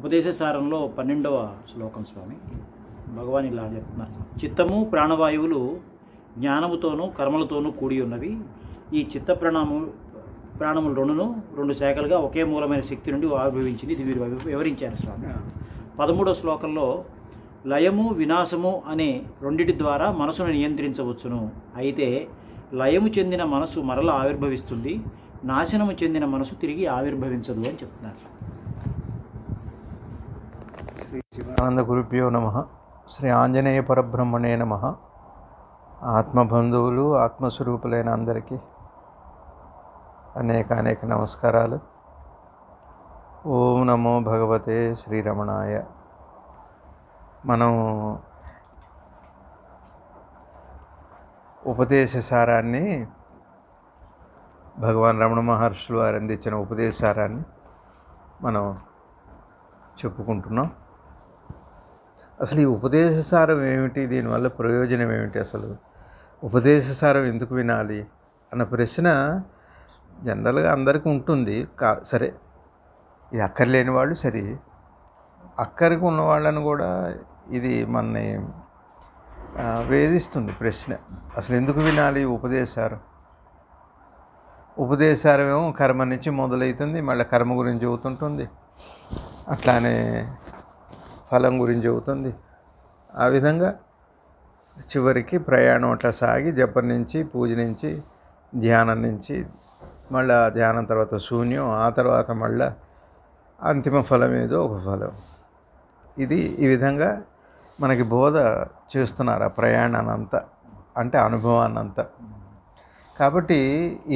ఉపదేశ సారంలో పన్నెండవ శ్లోకం స్వామి భగవాన్ ఇలా చెప్తున్నారు చిత్తము ప్రాణవాయువులు జ్ఞానముతోనూ కర్మలతోనూ కూడి ఉన్నవి ఈ చిత్త ప్రాణము ప్రాణములు రెండును రెండు శాఖలుగా ఒకే మూలమైన శక్తి నుండి ఆవిర్భవించింది ఇది వీరు వివరించారు స్వామి పదమూడో శ్లోకంలో లయము వినాశము అనే రెండిటి ద్వారా మనసును నియంత్రించవచ్చును అయితే లయము చెందిన మనసు మరల ఆవిర్భవిస్తుంది నాశనము చెందిన మనసు తిరిగి ఆవిర్భవించదు అని చెప్తున్నారు గురుభ్యో నమ శ్రీ ఆంజనేయ పరబ్రహ్మణే నమ ఆత్మబంధువులు ఆత్మస్వరూపులైన అందరికీ అనేక అనేక నమస్కారాలు ఓం నమో భగవతే శ్రీరమణాయ మనం ఉపదేశ సారాన్ని భగవాన్ రమణ మహర్షులు వారు అందించిన ఉపదేశారాన్ని మనం చెప్పుకుంటున్నాం అసలు ఈ ఉపదేశ సారం ఏమిటి దీనివల్ల ప్రయోజనం ఏమిటి అసలు ఉపదేశ సారం ఎందుకు వినాలి అన్న ప్రశ్న జనరల్గా అందరికీ ఉంటుంది కా సరే ఇది అక్కర్లేని వాళ్ళు సరే అక్కరికి ఉన్న వాళ్ళని కూడా ఇది మనని వేధిస్తుంది ప్రశ్న అసలు ఎందుకు వినాలి ఉపదేశారం ఉపదేశారం ఏమో కర్మ నుంచి మొదలవుతుంది మళ్ళీ కర్మ గురించి చెబుతుంటుంది అట్లానే ఫలం గురించి చెబుతుంది ఆ విధంగా చివరికి ప్రయాణం అట్లా సాగి జపం నుంచి పూజ నుంచి ధ్యానం నుంచి మళ్ళీ ధ్యానం తర్వాత శూన్యం ఆ తర్వాత మళ్ళీ అంతిమ ఫలం ఏదో ఒక ఫలం ఇది ఈ విధంగా మనకి బోధ చేస్తున్నారు ఆ ప్రయాణానంతా అంటే అనుభవాన్నంతా కాబట్టి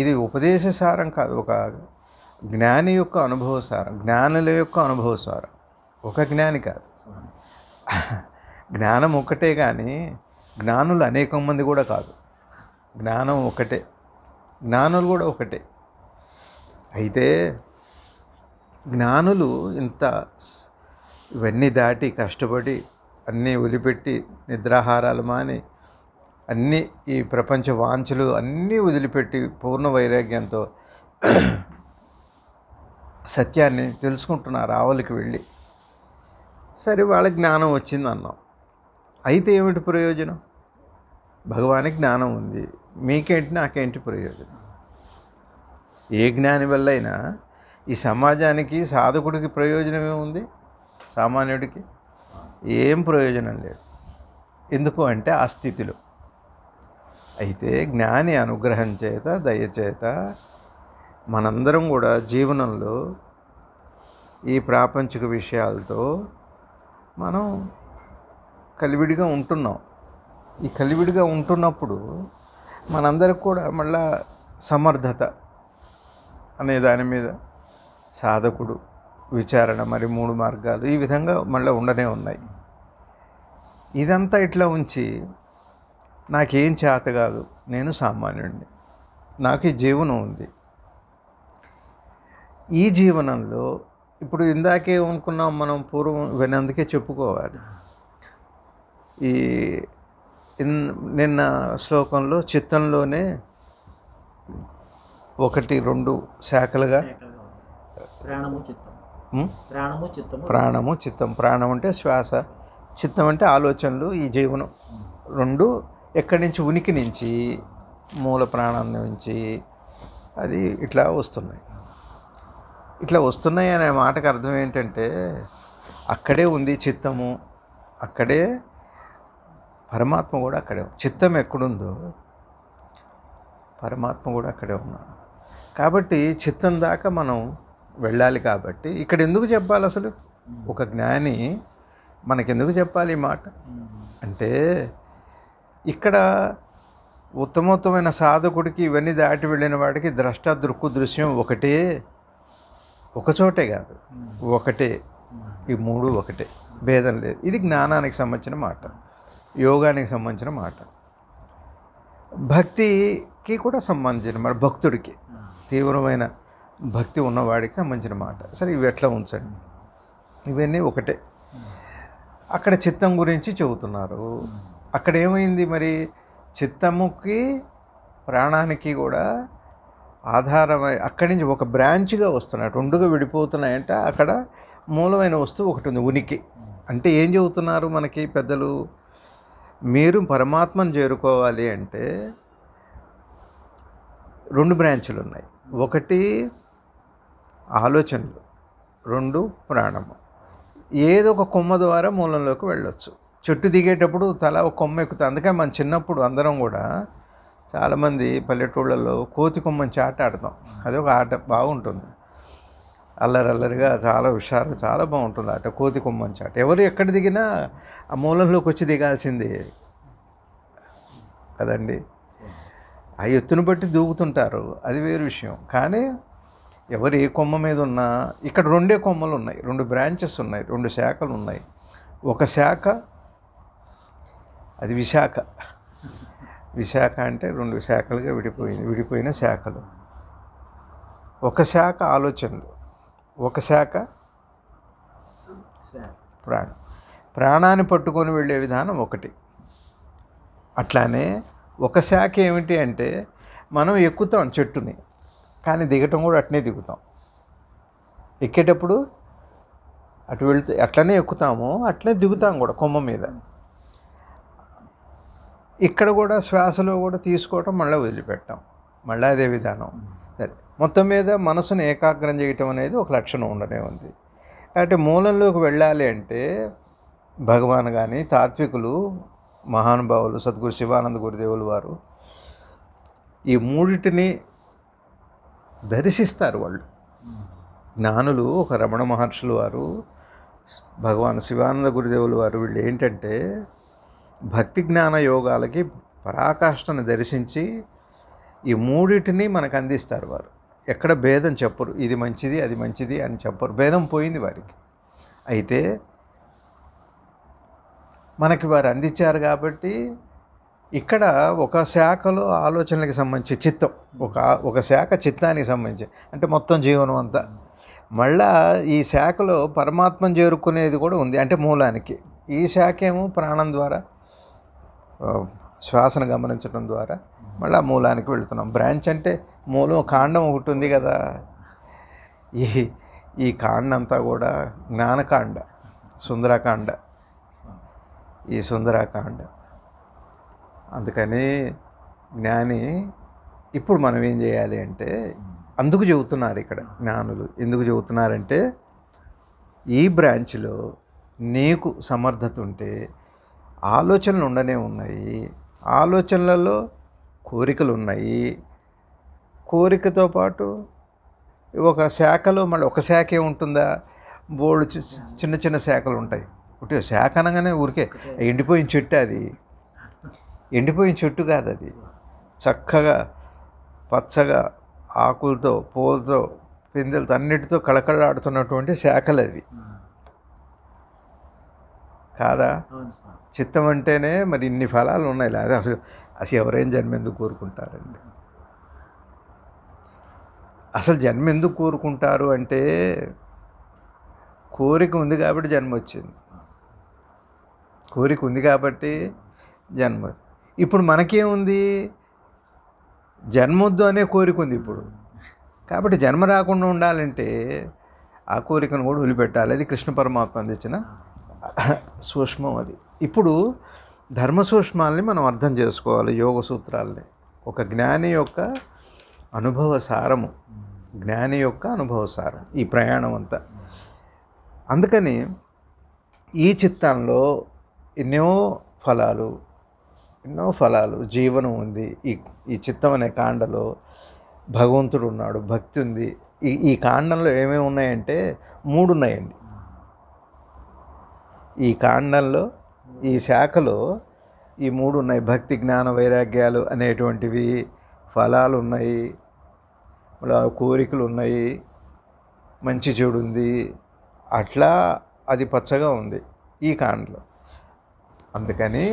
ఇది ఉపదేశ సారం కాదు ఒక జ్ఞాని యొక్క అనుభవ సారం జ్ఞానుల యొక్క అనుభవ సారం ఒక జ్ఞాని కాదు జ్ఞానం ఒకటే కానీ జ్ఞానులు అనేక మంది కూడా కాదు జ్ఞానం ఒకటే జ్ఞానులు కూడా ఒకటే అయితే జ్ఞానులు ఇంత ఇవన్నీ దాటి కష్టపడి అన్నీ వదిలిపెట్టి నిద్రాహారాలు మాని అన్నీ ఈ ప్రపంచ వాంఛలు అన్నీ వదిలిపెట్టి పూర్ణ వైరాగ్యంతో సత్యాన్ని తెలుసుకుంటున్నారు ఆవులకి వెళ్ళి సరే వాళ్ళ జ్ఞానం వచ్చింది అన్నాం అయితే ఏమిటి ప్రయోజనం భగవానికి జ్ఞానం ఉంది మీకేంటి నాకేంటి ప్రయోజనం ఏ జ్ఞాని వల్లైనా ఈ సమాజానికి సాధకుడికి ప్రయోజనమే ఉంది సామాన్యుడికి ఏం ప్రయోజనం లేదు ఎందుకు అంటే ఆ స్థితిలు అయితే జ్ఞాని అనుగ్రహం చేత దయచేత మనందరం కూడా జీవనంలో ఈ ప్రాపంచిక విషయాలతో మనం కలివిడిగా ఉంటున్నాం ఈ కలివిడిగా ఉంటున్నప్పుడు మనందరికి కూడా మళ్ళా సమర్థత అనే దాని మీద సాధకుడు విచారణ మరి మూడు మార్గాలు ఈ విధంగా మళ్ళీ ఉండనే ఉన్నాయి ఇదంతా ఇట్లా ఉంచి నాకేం చేత కాదు నేను సామాన్యుడిని నాకు ఈ జీవనం ఉంది ఈ జీవనంలో ఇప్పుడు ఇందాకే అనుకున్నాం మనం పూర్వం వినందుకే చెప్పుకోవాలి ఈ నిన్న శ్లోకంలో చిత్తంలోనే ఒకటి రెండు శాఖలుగా ప్రాణము చిత్తం ప్రాణం అంటే శ్వాస చిత్తం అంటే ఆలోచనలు ఈ జీవనం రెండు ఎక్కడి నుంచి ఉనికి నుంచి మూల ప్రాణం నుంచి అది ఇట్లా వస్తున్నాయి ఇట్లా వస్తున్నాయి అనే మాటకు అర్థం ఏంటంటే అక్కడే ఉంది చిత్తము అక్కడే పరమాత్మ కూడా అక్కడే చిత్తం ఎక్కడుందో పరమాత్మ కూడా అక్కడే ఉన్నాడు కాబట్టి చిత్తం దాకా మనం వెళ్ళాలి కాబట్టి ఇక్కడ ఎందుకు చెప్పాలి అసలు ఒక జ్ఞాని మనకెందుకు చెప్పాలి ఈ మాట అంటే ఇక్కడ ఉత్తమోత్తమైన సాధకుడికి ఇవన్నీ దాటి వెళ్ళిన వాడికి ద్రష్ట దృక్కు దృశ్యం ఒకటే ఒకచోటే కాదు ఒకటే ఈ మూడు ఒకటే భేదం లేదు ఇది జ్ఞానానికి సంబంధించిన మాట యోగానికి సంబంధించిన మాట భక్తికి కూడా సంబంధించిన మాట భక్తుడికి తీవ్రమైన భక్తి ఉన్నవాడికి సంబంధించిన మాట సరే ఇవి ఎట్లా ఉంచండి ఇవన్నీ ఒకటే అక్కడ చిత్తం గురించి చెబుతున్నారు అక్కడ ఏమైంది మరి చిత్తముకి ప్రాణానికి కూడా ఆధారమై అక్కడి నుంచి ఒక బ్రాంచ్గా వస్తున్నాయి రెండుగా విడిపోతున్నాయంటే అక్కడ మూలమైన వస్తువు ఒకటి ఉంది ఉనికి అంటే ఏం చెబుతున్నారు మనకి పెద్దలు మీరు పరమాత్మను చేరుకోవాలి అంటే రెండు బ్రాంచులు ఉన్నాయి ఒకటి ఆలోచనలు రెండు ప్రాణము ఏదో ఒక కొమ్మ ద్వారా మూలంలోకి వెళ్ళొచ్చు చెట్టు దిగేటప్పుడు తల ఒక కొమ్మ ఎక్కుతుంది అందుకే మన చిన్నప్పుడు అందరం కూడా చాలామంది పల్లెటూళ్ళలో కోతి కొమ్మంచి ఆట ఆడతాం అది ఒక ఆట బాగుంటుంది అల్లరల్లరిగా చాలా హుషారు చాలా బాగుంటుంది ఆట కోతి కొమ్మంచి ఆట ఎవరు ఎక్కడ దిగినా ఆ మూలంలోకి వచ్చి దిగాల్సిందే కదండి ఆ ఎత్తును బట్టి దూకుతుంటారు అది వేరు విషయం కానీ ఎవరు ఏ కొమ్మ మీద ఉన్నా ఇక్కడ రెండే కొమ్మలు ఉన్నాయి రెండు బ్రాంచెస్ ఉన్నాయి రెండు శాఖలు ఉన్నాయి ఒక శాఖ అది విశాఖ విశాఖ అంటే రెండు శాఖలుగా విడిపోయింది విడిపోయిన శాఖలు ఒక శాఖ ఆలోచనలు ఒక శాఖ ప్రాణం ప్రాణాన్ని పట్టుకొని వెళ్ళే విధానం ఒకటి అట్లానే ఒక శాఖ ఏమిటి అంటే మనం ఎక్కుతాం చెట్టుని కానీ దిగటం కూడా అట్నే దిగుతాం ఎక్కేటప్పుడు అటు వెళ్తే అట్లనే ఎక్కుతాము అట్లనే దిగుతాం కూడా కొమ్మ మీద ఇక్కడ కూడా శ్వాసలో కూడా తీసుకోవటం మళ్ళీ వదిలిపెట్టాం మళ్ళీ అదే విధానం సరే మొత్తం మీద మనసును ఏకాగ్రం చేయటం అనేది ఒక లక్షణం ఉండనే ఉంది కాబట్టి మూలంలోకి వెళ్ళాలి అంటే భగవాన్ కానీ తాత్వికులు మహానుభావులు సద్గురు శివానంద గురుదేవులు వారు ఈ మూడిటిని దర్శిస్తారు వాళ్ళు జ్ఞానులు ఒక రమణ మహర్షులు వారు భగవాన్ శివానంద గురుదేవులు వారు వీళ్ళు ఏంటంటే భక్తి జ్ఞాన యోగాలకి పరాకాష్ఠను దర్శించి ఈ మూడింటిని మనకు అందిస్తారు వారు ఎక్కడ భేదం చెప్పరు ఇది మంచిది అది మంచిది అని చెప్పరు భేదం పోయింది వారికి అయితే మనకి వారు అందించారు కాబట్టి ఇక్కడ ఒక శాఖలో ఆలోచనలకు సంబంధించి చిత్తం ఒక ఒక శాఖ చిత్తానికి సంబంధించి అంటే మొత్తం జీవనం అంతా మళ్ళా ఈ శాఖలో పరమాత్మను చేరుకునేది కూడా ఉంది అంటే మూలానికి ఈ శాఖ ఏమో ప్రాణం ద్వారా శ్వాసను గమనించడం ద్వారా మళ్ళీ మూలానికి వెళుతున్నాం బ్రాంచ్ అంటే మూలం కాండం ఒకటి ఉంది కదా ఈ ఈ కాండ అంతా కూడా జ్ఞానకాండ సుందరకాండ ఈ సుందరకాండ అందుకని జ్ఞాని ఇప్పుడు మనం ఏం చేయాలి అంటే అందుకు చెబుతున్నారు ఇక్కడ జ్ఞానులు ఎందుకు చెబుతున్నారంటే ఈ బ్రాంచ్లో నీకు సమర్థత ఉంటే ఆలోచనలు ఉండనే ఉన్నాయి ఆలోచనలలో కోరికలు ఉన్నాయి కోరికతో పాటు ఒక శాఖలో మళ్ళీ ఒక శాఖే ఉంటుందా బోర్డు చిన్న చిన్న శాఖలు ఉంటాయి ఒకటి శాఖ అనగానే ఊరికే ఎండిపోయిన చెట్టు అది ఎండిపోయిన చెట్టు కాదు అది చక్కగా పచ్చగా ఆకులతో పూలతో పిందెలతో అన్నిటితో కళకళలాడుతున్నటువంటి శాఖలు అవి కాదా చిత్తం అంటేనే మరి ఇన్ని ఫలాలు ఉన్నాయి లేదా అసలు అసలు ఎవరైనా జన్మ ఎందుకు కోరుకుంటారండి అసలు జన్మ ఎందుకు కోరుకుంటారు అంటే కోరిక ఉంది కాబట్టి జన్మ వచ్చింది కోరిక ఉంది కాబట్టి జన్మ ఇప్పుడు మనకేముంది జన్మొద్దు అనే కోరిక ఉంది ఇప్పుడు కాబట్టి జన్మ రాకుండా ఉండాలంటే ఆ కోరికను కూడా వదిలిపెట్టాలి అది కృష్ణ పరమాత్మ అందించిన సూక్ష్మం అది ఇప్పుడు ధర్మ సూక్ష్మాల్ని మనం అర్థం చేసుకోవాలి యోగ సూత్రాలని ఒక జ్ఞాని యొక్క అనుభవ సారము జ్ఞాని యొక్క అనుభవ సారం ఈ ప్రయాణం అంతా అందుకని ఈ చిత్తంలో ఎన్నో ఫలాలు ఎన్నో ఫలాలు జీవనం ఉంది ఈ ఈ చిత్తం అనే కాండలో భగవంతుడు ఉన్నాడు భక్తి ఉంది ఈ ఈ కాండంలో ఏమేమి ఉన్నాయంటే మూడు ఉన్నాయండి ఈ కాండంలో ఈ శాఖలో ఈ మూడు ఉన్నాయి భక్తి జ్ఞాన వైరాగ్యాలు అనేటువంటివి ఫలాలు ఉన్నాయి కోరికలు ఉన్నాయి మంచి చెడు ఉంది అట్లా అది పచ్చగా ఉంది ఈ కాండలో అందుకని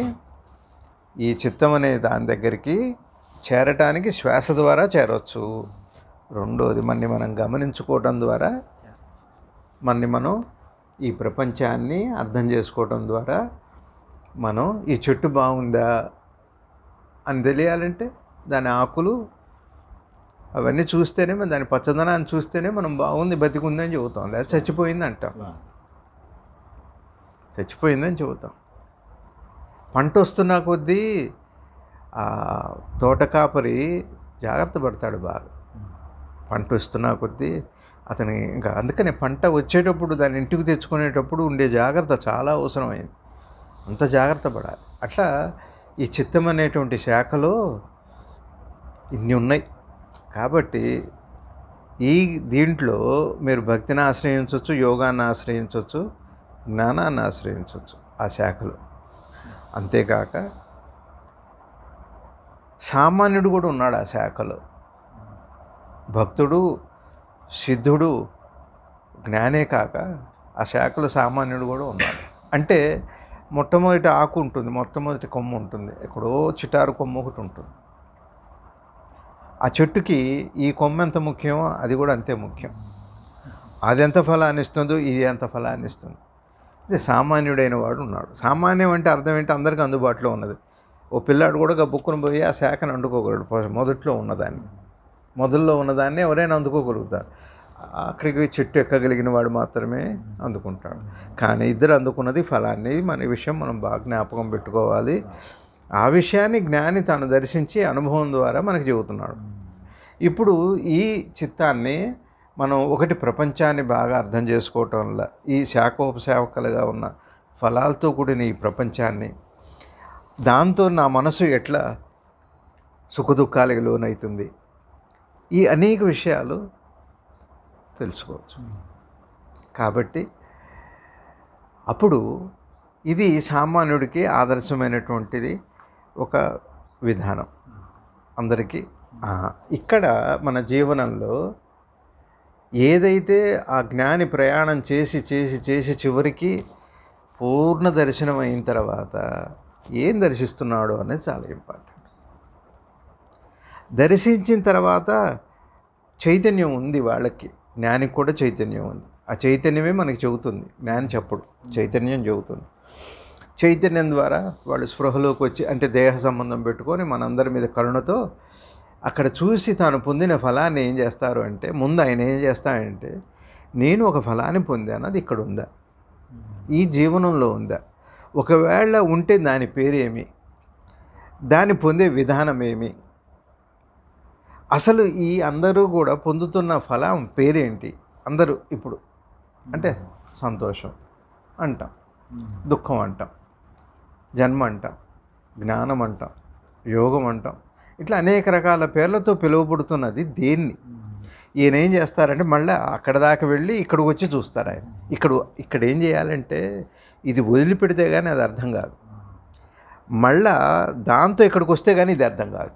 ఈ చిత్తం అనే దాని దగ్గరికి చేరటానికి శ్వాస ద్వారా చేరవచ్చు రెండోది మన్ని మనం గమనించుకోవటం ద్వారా మన్ని మనం ఈ ప్రపంచాన్ని అర్థం చేసుకోవడం ద్వారా మనం ఈ చెట్టు బాగుందా అని తెలియాలంటే దాని ఆకులు అవన్నీ చూస్తేనే మనం దాని పచ్చదనాన్ని చూస్తేనే మనం బాగుంది బతికుందని చెబుతాం లేదా చచ్చిపోయింది అంటాం చచ్చిపోయిందని చెబుతాం పంట వస్తున్న కొద్దీ తోట కాపరి జాగ్రత్త పడతాడు బాగా పంట వస్తున్న కొద్దీ అతని ఇంకా అందుకనే పంట వచ్చేటప్పుడు దాన్ని ఇంటికి తెచ్చుకునేటప్పుడు ఉండే జాగ్రత్త చాలా అవసరమైంది అంత జాగ్రత్త పడాలి అట్లా ఈ చిత్తం అనేటువంటి శాఖలో ఇన్ని ఉన్నాయి కాబట్టి ఈ దీంట్లో మీరు భక్తిని ఆశ్రయించవచ్చు యోగాన్ని ఆశ్రయించవచ్చు జ్ఞానాన్ని ఆశ్రయించవచ్చు ఆ శాఖలో అంతేకాక సామాన్యుడు కూడా ఉన్నాడు ఆ శాఖలో భక్తుడు సిద్ధుడు జ్ఞానే కాక ఆ శాఖల సామాన్యుడు కూడా ఉన్నాడు అంటే మొట్టమొదటి ఆకు ఉంటుంది మొట్టమొదటి కొమ్ము ఉంటుంది ఎక్కడో చిటారు కొమ్ము ఒకటి ఉంటుంది ఆ చెట్టుకి ఈ కొమ్మ ఎంత ముఖ్యమో అది కూడా అంతే ముఖ్యం అది ఎంత ఫలాన్ని ఇస్తుందో ఇది ఎంత ఫలాన్ని ఇస్తుంది ఇది సామాన్యుడైన వాడు ఉన్నాడు సామాన్యం అంటే అర్థం ఏంటి అందరికీ అందుబాటులో ఉన్నది ఓ పిల్లాడు కూడా గబ్బుక్కుని పోయి ఆ శాఖను అండుకోగలడు మొదట్లో ఉన్నదాన్ని మొదల్లో ఉన్నదాన్ని ఎవరైనా అందుకోగలుగుతారు అక్కడికి చెట్టు ఎక్కగలిగిన వాడు మాత్రమే అందుకుంటాడు కానీ ఇద్దరు అందుకున్నది ఫలాన్ని మన విషయం మనం బాగా జ్ఞాపకం పెట్టుకోవాలి ఆ విషయాన్ని జ్ఞాని తాను దర్శించి అనుభవం ద్వారా మనకు చెబుతున్నాడు ఇప్పుడు ఈ చిత్తాన్ని మనం ఒకటి ప్రపంచాన్ని బాగా అర్థం చేసుకోవటం వల్ల ఈ శాఖోపశాఖలుగా ఉన్న ఫలాలతో కూడిన ఈ ప్రపంచాన్ని దాంతో నా మనసు ఎట్లా సుఖదుఖాలకి లోనవుతుంది ఈ అనేక విషయాలు తెలుసుకోవచ్చు కాబట్టి అప్పుడు ఇది సామాన్యుడికి ఆదర్శమైనటువంటిది ఒక విధానం అందరికీ ఇక్కడ మన జీవనంలో ఏదైతే ఆ జ్ఞాని ప్రయాణం చేసి చేసి చేసి చివరికి పూర్ణ దర్శనం అయిన తర్వాత ఏం దర్శిస్తున్నాడు అనేది చాలా ఇంపార్టెంట్ దర్శించిన తర్వాత చైతన్యం ఉంది వాళ్ళకి జ్ఞానికి కూడా చైతన్యం ఉంది ఆ చైతన్యమే మనకి చెబుతుంది జ్ఞానం చెప్పడు చైతన్యం చెబుతుంది చైతన్యం ద్వారా వాళ్ళు స్పృహలోకి వచ్చి అంటే దేహ సంబంధం పెట్టుకొని మనందరి మీద కరుణతో అక్కడ చూసి తాను పొందిన ఫలాన్ని ఏం చేస్తారు అంటే ముందు ఆయన ఏం చేస్తాడంటే నేను ఒక ఫలాన్ని పొందాను అది ఇక్కడ ఉందా ఈ జీవనంలో ఉందా ఒకవేళ ఉంటే దాని పేరేమి దాన్ని పొందే విధానం ఏమి అసలు ఈ అందరూ కూడా పొందుతున్న ఫలం పేరేంటి అందరూ ఇప్పుడు అంటే సంతోషం అంటాం దుఃఖం అంటాం జన్మ అంటాం జ్ఞానం అంటాం యోగం అంటాం ఇట్లా అనేక రకాల పేర్లతో పిలువబడుతున్నది దేన్ని ఈయన ఏం చేస్తారంటే మళ్ళీ అక్కడ దాకా వెళ్ళి ఇక్కడికి వచ్చి చూస్తారు ఆయన ఇక్కడ ఇక్కడ ఏం చేయాలంటే ఇది వదిలిపెడితే కానీ అది అర్థం కాదు మళ్ళా దాంతో ఇక్కడికి వస్తే కానీ ఇది అర్థం కాదు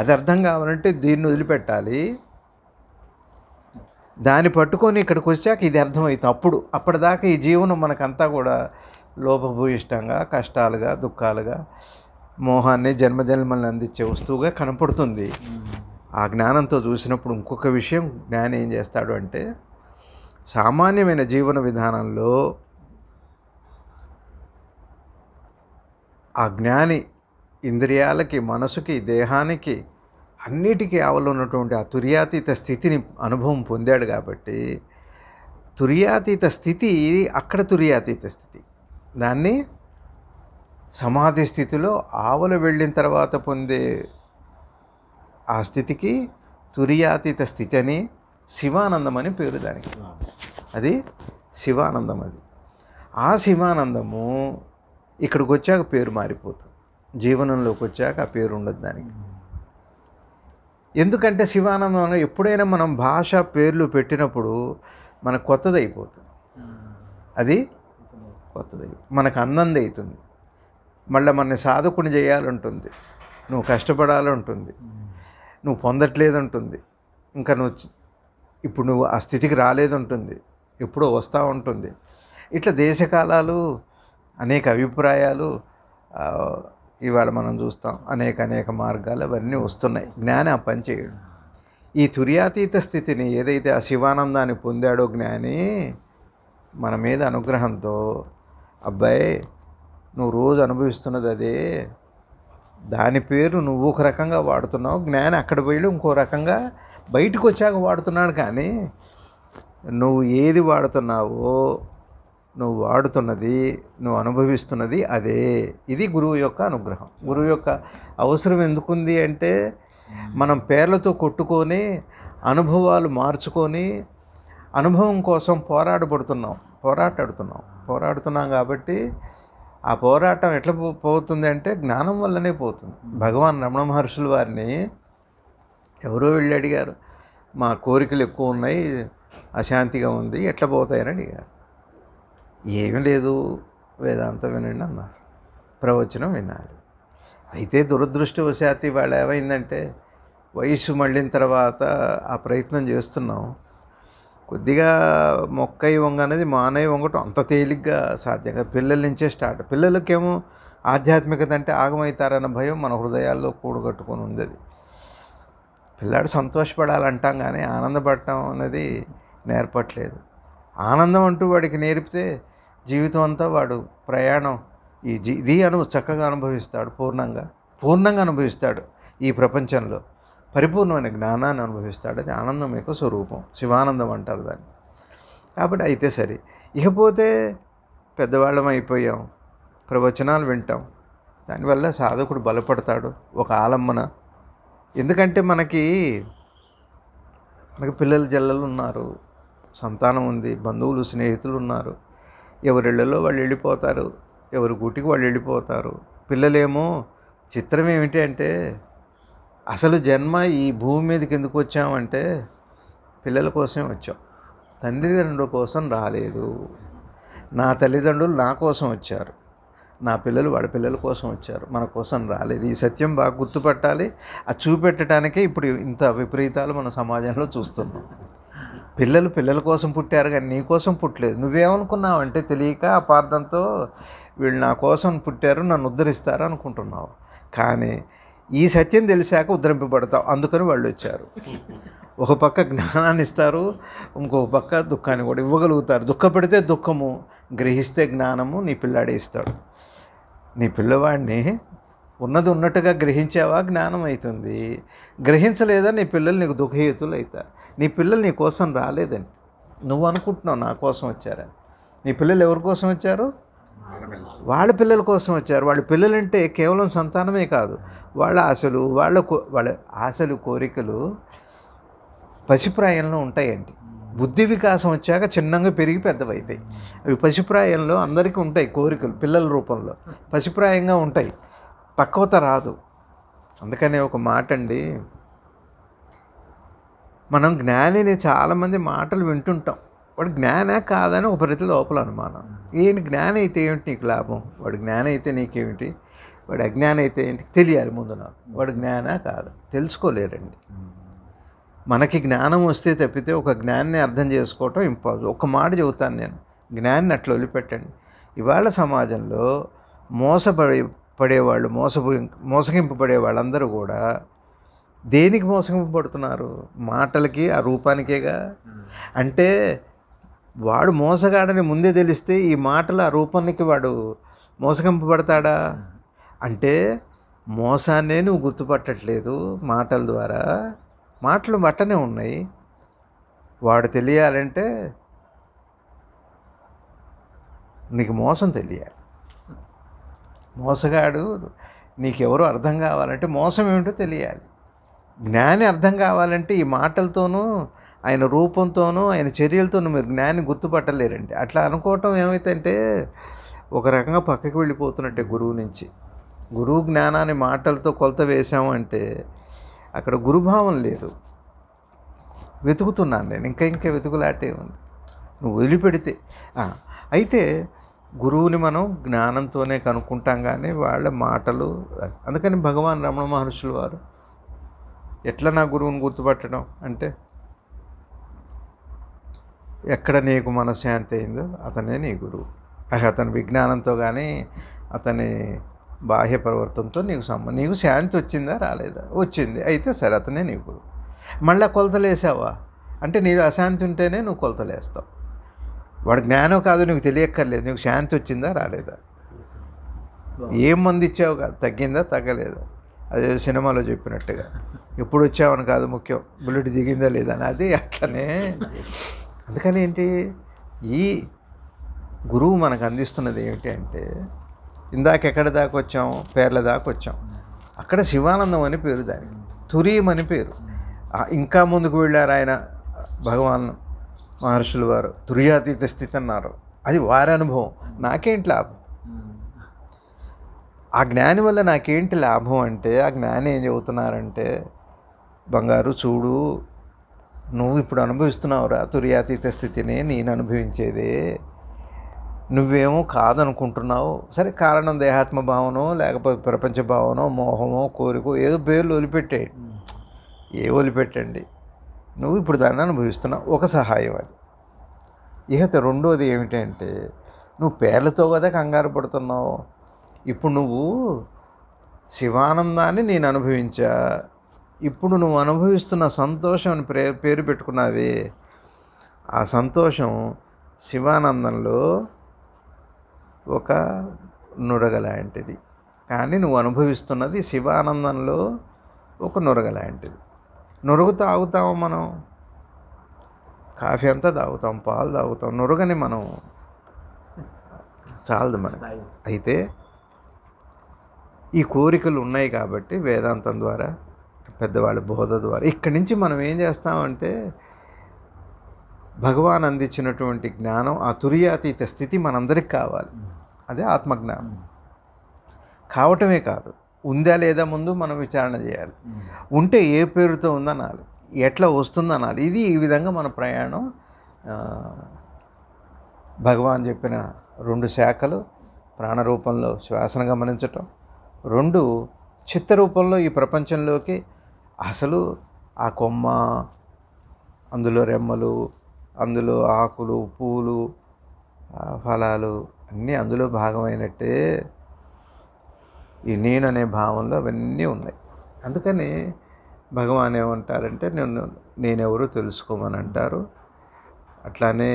అది అర్థం కావాలంటే దీన్ని వదిలిపెట్టాలి దాన్ని పట్టుకొని ఇక్కడికి వచ్చాక ఇది అర్థమవుతుంది అప్పుడు అప్పటిదాకా ఈ జీవనం మనకంతా కూడా లోపభూయిష్టంగా కష్టాలుగా దుఃఖాలుగా మోహాన్ని జన్మజన్మల్ని అందించే వస్తువుగా కనపడుతుంది ఆ జ్ఞానంతో చూసినప్పుడు ఇంకొక విషయం జ్ఞానం ఏం చేస్తాడు అంటే సామాన్యమైన జీవన విధానంలో ఆ జ్ఞాని ఇంద్రియాలకి మనసుకి దేహానికి అన్నిటికీ ఆవలు ఉన్నటువంటి ఆ తుర్యాతీత స్థితిని అనుభవం పొందాడు కాబట్టి తుర్యాతీత స్థితి అక్కడ తుర్యాతీత స్థితి దాన్ని సమాధి స్థితిలో ఆవలు వెళ్ళిన తర్వాత పొందే ఆ స్థితికి తుర్యాతీత స్థితి అని శివానందం అని పేరు దానికి అది శివానందం అది ఆ శివానందము ఇక్కడికి వచ్చాక పేరు మారిపోతుంది జీవనంలోకి వచ్చాక ఆ పేరు ఉండదు దానికి ఎందుకంటే శివానందం ఎప్పుడైనా మనం భాష పేర్లు పెట్టినప్పుడు మన కొత్తదైపోతుంది అది కొత్తది మనకు అందంది అవుతుంది మళ్ళీ మన సాధకుని చేయాలంటుంది నువ్వు కష్టపడాలంటుంది నువ్వు పొందట్లేదంటుంది ఇంకా నువ్వు ఇప్పుడు నువ్వు ఆ స్థితికి రాలేదుంటుంది ఎప్పుడో వస్తూ ఉంటుంది ఇట్లా దేశకాలాలు అనేక అభిప్రాయాలు ఇవాళ మనం చూస్తాం అనేక అనేక మార్గాలు అవన్నీ వస్తున్నాయి జ్ఞాని ఆ పని చేయడు ఈ తుర్యాతీత స్థితిని ఏదైతే ఆ శివానందాన్ని పొందాడో జ్ఞాని మన మీద అనుగ్రహంతో అబ్బాయి నువ్వు రోజు అనుభవిస్తున్నది అదే దాని పేరు నువ్వు ఒక రకంగా వాడుతున్నావు జ్ఞాని అక్కడ పోయి ఇంకో రకంగా బయటకు వచ్చాక వాడుతున్నాడు కానీ నువ్వు ఏది వాడుతున్నావో నువ్వు వాడుతున్నది నువ్వు అనుభవిస్తున్నది అదే ఇది గురువు యొక్క అనుగ్రహం గురువు యొక్క అవసరం ఎందుకుంది అంటే మనం పేర్లతో కొట్టుకొని అనుభవాలు మార్చుకొని అనుభవం కోసం పోరాడబడుతున్నాం పోరాటాడుతున్నాం పోరాడుతున్నాం కాబట్టి ఆ పోరాటం ఎట్లా పోతుంది అంటే జ్ఞానం వల్లనే పోతుంది భగవాన్ రమణ మహర్షులు వారిని ఎవరో వెళ్ళి అడిగారు మా కోరికలు ఎక్కువ ఉన్నాయి అశాంతిగా ఉంది ఎట్లా పోతాయని అడిగారు ఏమి లేదు వేదాంతం వినండి అన్నారు ప్రవచనం వినాలి అయితే దురదృష్టవశాతి వాళ్ళు ఏమైందంటే వయసు మళ్ళిన తర్వాత ఆ ప్రయత్నం చేస్తున్నాం కొద్దిగా మొక్క వంగ అనేది మానయ్య వంగటం అంత తేలిగ్గా సాధ్యంగా పిల్లల నుంచే స్టార్ట్ పిల్లలకేమో ఆధ్యాత్మికత అంటే ఆగమవుతారన్న భయం మన హృదయాల్లో కూడగట్టుకొని ఉంది అది పిల్లాడు సంతోషపడాలంటాం కానీ ఆనందపడటం అనేది నేర్పట్లేదు ఆనందం అంటూ వాడికి నేర్పితే జీవితం అంతా వాడు ప్రయాణం ఈ జీ ఇది అను చక్కగా అనుభవిస్తాడు పూర్ణంగా పూర్ణంగా అనుభవిస్తాడు ఈ ప్రపంచంలో పరిపూర్ణమైన జ్ఞానాన్ని అనుభవిస్తాడు అది ఆనందం యొక్క స్వరూపం శివానందం అంటారు దాన్ని కాబట్టి అయితే సరే ఇకపోతే పెద్దవాళ్ళం అయిపోయాం ప్రవచనాలు వింటాం దానివల్ల సాధకుడు బలపడతాడు ఒక ఆలంబన ఎందుకంటే మనకి మనకి పిల్లలు జల్లలు ఉన్నారు సంతానం ఉంది బంధువులు స్నేహితులు ఉన్నారు ఎవరిళ్ళలో వాళ్ళు వెళ్ళిపోతారు ఎవరి గుటికి వాళ్ళు వెళ్ళిపోతారు పిల్లలేమో చిత్రం ఏమిటి అంటే అసలు జన్మ ఈ భూమి మీదకి ఎందుకు వచ్చామంటే పిల్లల కోసమే వచ్చాం తండ్రిదండ్రుల కోసం రాలేదు నా తల్లిదండ్రులు నా కోసం వచ్చారు నా పిల్లలు వాళ్ళ పిల్లల కోసం వచ్చారు మన కోసం రాలేదు ఈ సత్యం బాగా గుర్తుపట్టాలి అది చూపెట్టడానికే ఇప్పుడు ఇంత విపరీతాలు మన సమాజంలో చూస్తున్నాం పిల్లలు పిల్లల కోసం పుట్టారు కానీ నీ కోసం పుట్టలేదు నువ్వేమనుకున్నావు అంటే తెలియక అపార్థంతో వీళ్ళు నా కోసం పుట్టారు నన్ను ఉద్ధరిస్తారు అనుకుంటున్నావు కానీ ఈ సత్యం తెలిసాక ఉద్ధరింపబడతావు అందుకని వాళ్ళు వచ్చారు ఒక పక్క జ్ఞానాన్ని ఇస్తారు ఇంకొక పక్క దుఃఖాన్ని కూడా ఇవ్వగలుగుతారు దుఃఖపడితే దుఃఖము గ్రహిస్తే జ్ఞానము నీ పిల్లాడే ఇస్తాడు నీ పిల్లవాడిని ఉన్నది ఉన్నట్టుగా గ్రహించావా జ్ఞానం అవుతుంది గ్రహించలేదా నీ పిల్లలు నీకు దుఃఖహేతులు అవుతారు నీ పిల్లలు నీ కోసం రాలేదని నువ్వు అనుకుంటున్నావు నా కోసం వచ్చారని నీ పిల్లలు ఎవరి కోసం వచ్చారు వాళ్ళ పిల్లల కోసం వచ్చారు వాళ్ళ పిల్లలంటే కేవలం సంతానమే కాదు వాళ్ళ ఆశలు వాళ్ళ కో వాళ్ళ ఆశలు కోరికలు పసిప్రాయంలో ఉంటాయండి బుద్ధి వికాసం వచ్చాక చిన్నంగా పెరిగి పెద్దవైతాయి అవి పసిప్రాయంలో అందరికీ ఉంటాయి కోరికలు పిల్లల రూపంలో పసిప్రాయంగా ఉంటాయి పక్వత రాదు అందుకనే ఒక మాట అండి మనం జ్ఞానిని చాలామంది మాటలు వింటుంటాం వాడు జ్ఞాన కాదని ఒక ప్రతి లోపల అనుమానం ఏంటి జ్ఞానం అయితే ఏమిటి నీకు లాభం వాడు జ్ఞానం అయితే నీకేమిటి వాడు అజ్ఞానం అయితే ఏంటి తెలియాలి ముందు నాకు వాడు జ్ఞాన కాదు తెలుసుకోలేరండి మనకి జ్ఞానం వస్తే తప్పితే ఒక జ్ఞాన్ని అర్థం చేసుకోవటం ఇంపాసిబుల్ ఒక మాట చెబుతాను నేను జ్ఞాన్ని అట్లా వదిలిపెట్టండి ఇవాళ సమాజంలో మోసపడే పడేవాళ్ళు మోసపో మోసగింపబడే వాళ్ళందరూ కూడా దేనికి మోసపడుతున్నారు మాటలకి ఆ రూపానికేగా అంటే వాడు మోసగాడని ముందే తెలిస్తే ఈ మాటలు ఆ రూపానికి వాడు మోసగింపబడతాడా అంటే మోసాన్నే నువ్వు గుర్తుపట్టట్లేదు మాటల ద్వారా మాటలు బట్టనే ఉన్నాయి వాడు తెలియాలంటే నీకు మోసం తెలియాలి మోసగాడు నీకెవరో అర్థం కావాలంటే మోసం ఏమిటో తెలియాలి జ్ఞాని అర్థం కావాలంటే ఈ మాటలతోనూ ఆయన రూపంతోనూ ఆయన చర్యలతోనూ మీరు జ్ఞాని గుర్తుపట్టలేరండి అట్లా అనుకోవటం ఏమైతే ఒక రకంగా పక్కకి వెళ్ళిపోతున్నట్టే గురువు నుంచి గురువు జ్ఞానాన్ని మాటలతో కొలత వేశామంటే అక్కడ గురుభావం లేదు వెతుకుతున్నాను నేను ఇంకా ఇంకా వెతుకులాటే ఉంది నువ్వు వదిలిపెడితే అయితే గురువుని మనం జ్ఞానంతోనే కనుక్కుంటాం కానీ వాళ్ళ మాటలు అందుకని భగవాన్ రమణ మహర్షులు వారు ఎట్లా నా గురువుని గుర్తుపట్టడం అంటే ఎక్కడ నీకు మనశ్శాంతి అయిందో అతనే నీ గురువు అతని విజ్ఞానంతో కానీ అతని బాహ్య ప్రవర్తనతో నీకు సంబంధం నీకు శాంతి వచ్చిందా రాలేదా వచ్చింది అయితే సరే అతనే నీ గురువు మళ్ళీ కొలతలేసావా అంటే నీకు అశాంతి ఉంటేనే నువ్వు కొలతలేస్తావు వాడు జ్ఞానం కాదు నీకు తెలియక్కర్లేదు నీకు శాంతి వచ్చిందా రాలేదా ఏం మంది ఇచ్చావు కాదు తగ్గిందా తగ్గలేదా అదే సినిమాలో చెప్పినట్టుగా ఎప్పుడు వచ్చామని కాదు ముఖ్యం బుల్లెట్ దిగిందా లేదా అది అట్లనే అందుకని ఏంటి ఈ గురువు మనకు అందిస్తున్నది ఏమిటి అంటే ఇందాక ఎక్కడ దాకా వచ్చాం పేర్ల దాకా వచ్చాం అక్కడ శివానందం అని పేరు దానికి తురీం అని పేరు ఇంకా ముందుకు వెళ్ళారు ఆయన భగవాన్ మహర్షులు వారు తురియాతీత స్థితి అన్నారు అది వారి అనుభవం నాకేంటి లాభం ఆ జ్ఞాని వల్ల నాకేంటి లాభం అంటే ఆ జ్ఞాని ఏం చెబుతున్నారంటే బంగారు చూడు నువ్వు ఇప్పుడు అనుభవిస్తున్నావురా తుర్యాతీత స్థితిని నేను అనుభవించేదే నువ్వేమో కాదనుకుంటున్నావు సరే కారణం దేహాత్మ భావనో లేకపోతే ప్రపంచ భావనో మోహమో కోరికో ఏదో పేర్లు వదిలిపెట్టే ఏ వదిలిపెట్టండి నువ్వు ఇప్పుడు దాన్ని అనుభవిస్తున్నావు ఒక సహాయం అది ఇక రెండోది ఏమిటంటే నువ్వు పేర్లతో కదా కంగారు పడుతున్నావు ఇప్పుడు నువ్వు శివానందాన్ని నేను అనుభవించా ఇప్పుడు నువ్వు అనుభవిస్తున్న సంతోషం అని ప్రే పేరు పెట్టుకున్నావే ఆ సంతోషం శివానందంలో ఒక నురగ లాంటిది కానీ నువ్వు అనుభవిస్తున్నది శివానందంలో ఒక నురగ లాంటిది నురుగు తాగుతాము మనం కాఫీ అంతా తాగుతాం పాలు తాగుతాం నురగని మనం చాలదు మనం అయితే ఈ కోరికలు ఉన్నాయి కాబట్టి వేదాంతం ద్వారా పెద్దవాళ్ళ బోధ ద్వారా ఇక్కడి నుంచి మనం ఏం చేస్తామంటే భగవాన్ అందించినటువంటి జ్ఞానం ఆ తురియాతీత స్థితి మనందరికి కావాలి అదే ఆత్మజ్ఞానం కావటమే కాదు ఉందా లేదా ముందు మనం విచారణ చేయాలి ఉంటే ఏ పేరుతో ఉందనాలి ఎట్లా వస్తుందనాలి ఇది ఈ విధంగా మన ప్రయాణం భగవాన్ చెప్పిన రెండు శాఖలు ప్రాణరూపంలో శ్వాసను గమనించటం రెండు చిత్తరూపంలో ఈ ప్రపంచంలోకి అసలు ఆ కొమ్మ అందులో రెమ్మలు అందులో ఆకులు పూలు ఫలాలు అన్నీ అందులో భాగమైనట్టే ఈ నేను అనే భావంలో అవన్నీ ఉన్నాయి అందుకని భగవాన్ ఏమంటారంటే నేను నేనెవరో తెలుసుకోమని అంటారు అట్లానే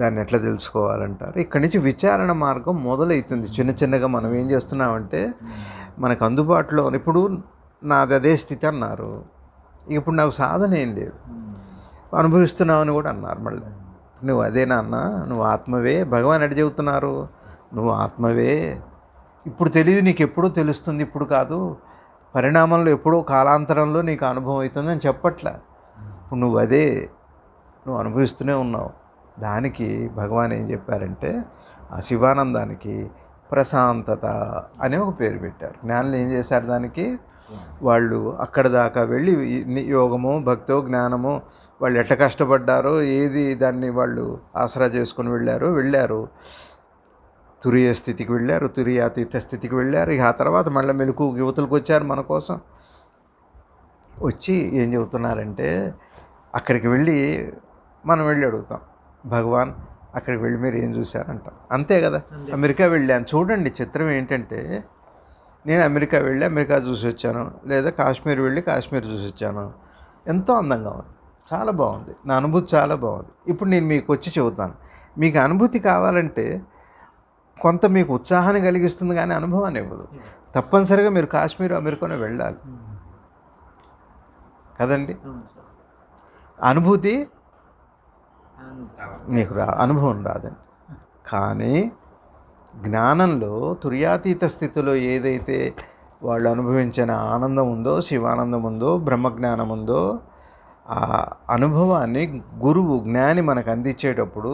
దాన్ని ఎట్లా తెలుసుకోవాలంటారు ఇక్కడి నుంచి విచారణ మార్గం మొదలవుతుంది చిన్న చిన్నగా మనం ఏం చేస్తున్నామంటే మనకు అందుబాటులో ఇప్పుడు నాది అదే స్థితి అన్నారు ఇప్పుడు నాకు సాధన ఏం లేదు అని కూడా అన్నారు మళ్ళీ నువ్వు అదేనా అన్న నువ్వు ఆత్మవే భగవాన్ ఎడ చెబుతున్నారు నువ్వు ఆత్మవే ఇప్పుడు తెలియదు నీకు ఎప్పుడూ తెలుస్తుంది ఇప్పుడు కాదు పరిణామంలో ఎప్పుడో కాలాంతరంలో నీకు అనుభవం అవుతుంది అని చెప్పట్లే ఇప్పుడు నువ్వు అదే నువ్వు అనుభవిస్తూనే ఉన్నావు దానికి భగవాన్ ఏం చెప్పారంటే ఆ శివానందానికి ప్రశాంతత అని ఒక పేరు పెట్టారు జ్ఞానులు ఏం చేశారు దానికి వాళ్ళు అక్కడ దాకా వెళ్ళి యోగము భక్తో జ్ఞానము వాళ్ళు ఎట్ట కష్టపడ్డారో ఏది దాన్ని వాళ్ళు ఆసరా చేసుకుని వెళ్ళారో వెళ్ళారు తురియ స్థితికి వెళ్ళారు తురియాతీత స్థితికి వెళ్ళారు ఇక ఆ తర్వాత మళ్ళీ మెలకు యువతులకు వచ్చారు మన కోసం వచ్చి ఏం చెబుతున్నారంటే అక్కడికి వెళ్ళి మనం వెళ్ళి అడుగుతాం భగవాన్ అక్కడికి వెళ్ళి మీరు ఏం చూశారంట అంతే కదా అమెరికా వెళ్ళాను చూడండి చిత్రం ఏంటంటే నేను అమెరికా వెళ్ళి అమెరికా చూసి వచ్చాను లేదా కాశ్మీర్ వెళ్ళి కాశ్మీర్ చూసి వచ్చాను ఎంతో అందంగా ఉంది చాలా బాగుంది నా అనుభూతి చాలా బాగుంది ఇప్పుడు నేను మీకు వచ్చి చెబుతాను మీకు అనుభూతి కావాలంటే కొంత మీకు ఉత్సాహాన్ని కలిగిస్తుంది కానీ అనుభవాన్ని ఇవ్వదు తప్పనిసరిగా మీరు కాశ్మీర్ అమెరికానే వెళ్ళాలి కదండి అనుభూతి మీకు రా అనుభవం రాదండి కానీ జ్ఞానంలో తుర్యాతీత స్థితిలో ఏదైతే వాళ్ళు అనుభవించిన ఆనందం ఉందో శివానందం ఉందో బ్రహ్మజ్ఞానం ఉందో ఆ అనుభవాన్ని గురువు జ్ఞాని మనకు అందించేటప్పుడు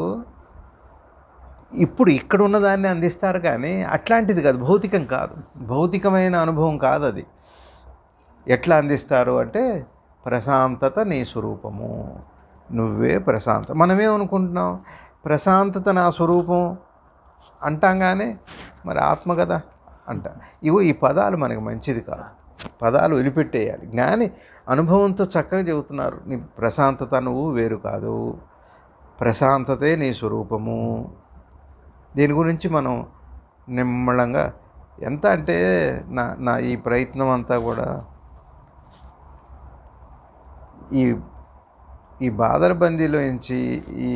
ఇప్పుడు ఇక్కడ ఉన్నదాన్ని అందిస్తారు కానీ అట్లాంటిది కాదు భౌతికం కాదు భౌతికమైన అనుభవం కాదు అది ఎట్లా అందిస్తారు అంటే ప్రశాంతత నీ స్వరూపము నువ్వే ప్రశాంత మనమేమనుకుంటున్నాం ప్రశాంతత నా స్వరూపం అంటాంగానే మరి ఆత్మ కదా అంట ఇవో ఈ పదాలు మనకి మంచిది కాదు పదాలు వదిలిపెట్టేయాలి జ్ఞాని అనుభవంతో చక్కగా చెబుతున్నారు నీ ప్రశాంతత నువ్వు వేరు కాదు ప్రశాంతతే నీ స్వరూపము దీని గురించి మనం నిమ్మళంగా ఎంత అంటే నా నా ఈ ప్రయత్నం అంతా కూడా ఈ ఈ నుంచి ఈ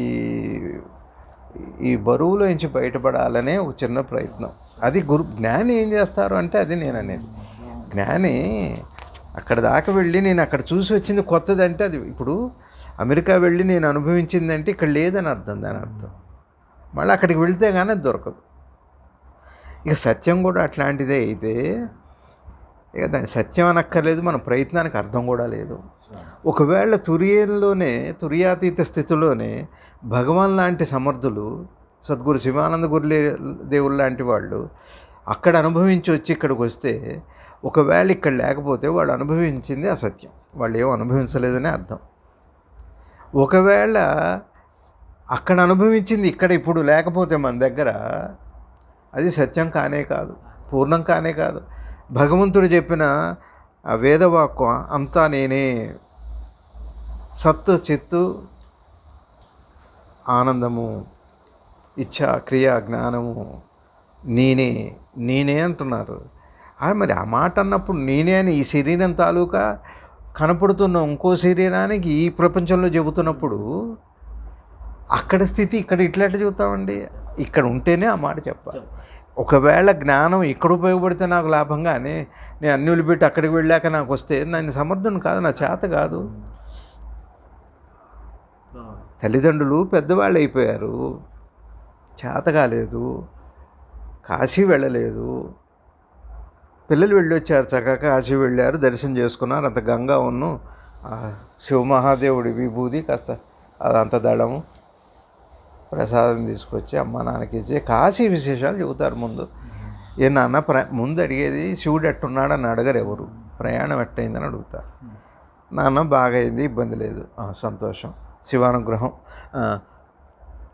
ఈ బరువులోంచి బయటపడాలనే ఒక చిన్న ప్రయత్నం అది గురు జ్ఞాని ఏం చేస్తారు అంటే అది నేను అనేది జ్ఞాని అక్కడ దాకా వెళ్ళి నేను అక్కడ చూసి వచ్చింది కొత్తది అంటే అది ఇప్పుడు అమెరికా వెళ్ళి నేను అనుభవించిందంటే ఇక్కడ లేదని అర్థం దాని అర్థం మళ్ళీ అక్కడికి వెళితే కానీ దొరకదు ఇక సత్యం కూడా అట్లాంటిదే అయితే ఇక దాని సత్యం అనక్కర్లేదు మన ప్రయత్నానికి అర్థం కూడా లేదు ఒకవేళ తురియంలోనే తురియాతీత స్థితిలోనే భగవాన్ లాంటి సమర్థులు సద్గురు శివానంద గురులే దేవుళ్ళు లాంటి వాళ్ళు అక్కడ అనుభవించి వచ్చి ఇక్కడికి వస్తే ఒకవేళ ఇక్కడ లేకపోతే వాళ్ళు అనుభవించింది అసత్యం వాళ్ళు ఏమో అనుభవించలేదనే అర్థం ఒకవేళ అక్కడ అనుభవించింది ఇక్కడ ఇప్పుడు లేకపోతే మన దగ్గర అది సత్యం కానే కాదు పూర్ణం కానే కాదు భగవంతుడు చెప్పిన ఆ వేదవాక్యం అంతా నేనే సత్తు చిత్తు ఆనందము ఇచ్ఛ క్రియ జ్ఞానము నేనే నేనే అంటున్నారు మరి ఆ మాట అన్నప్పుడు నేనే అని ఈ శరీరం తాలూకా కనపడుతున్న ఇంకో శరీరానికి ఈ ప్రపంచంలో చెబుతున్నప్పుడు అక్కడ స్థితి ఇక్కడ ఇట్లా ఇట్లా చెబుతామండి ఇక్కడ ఉంటేనే ఆ మాట చెప్పాలి ఒకవేళ జ్ఞానం ఇక్కడ ఉపయోగపడితే నాకు లాభంగానే నేను అన్ని వదిలిపెట్టి అక్కడికి వెళ్ళాక నాకు వస్తే నన్ను సమర్థుని కాదు నా చేత కాదు తల్లిదండ్రులు పెద్దవాళ్ళు అయిపోయారు చేత కాలేదు కాశీ వెళ్ళలేదు పిల్లలు వెళ్ళి వచ్చారు చక్కగా కాశీ వెళ్ళారు దర్శనం చేసుకున్నారు అంత గంగా ఉన్ను శివమహాదేవుడి విభూది కాస్త అదంత దళము ప్రసాదం తీసుకొచ్చి అమ్మ నాన్నకి ఇచ్చి కాశీ విశేషాలు చెబుతారు ముందు ఏ నాన్న ప్ర ముందు అడిగేది శివుడు ఎట్టున్నాడు అని అడగరు ఎవరు ప్రయాణం ఎట్టయిందని అడుగుతారు నాన్న బాగా అయింది ఇబ్బంది లేదు సంతోషం శివానుగ్రహం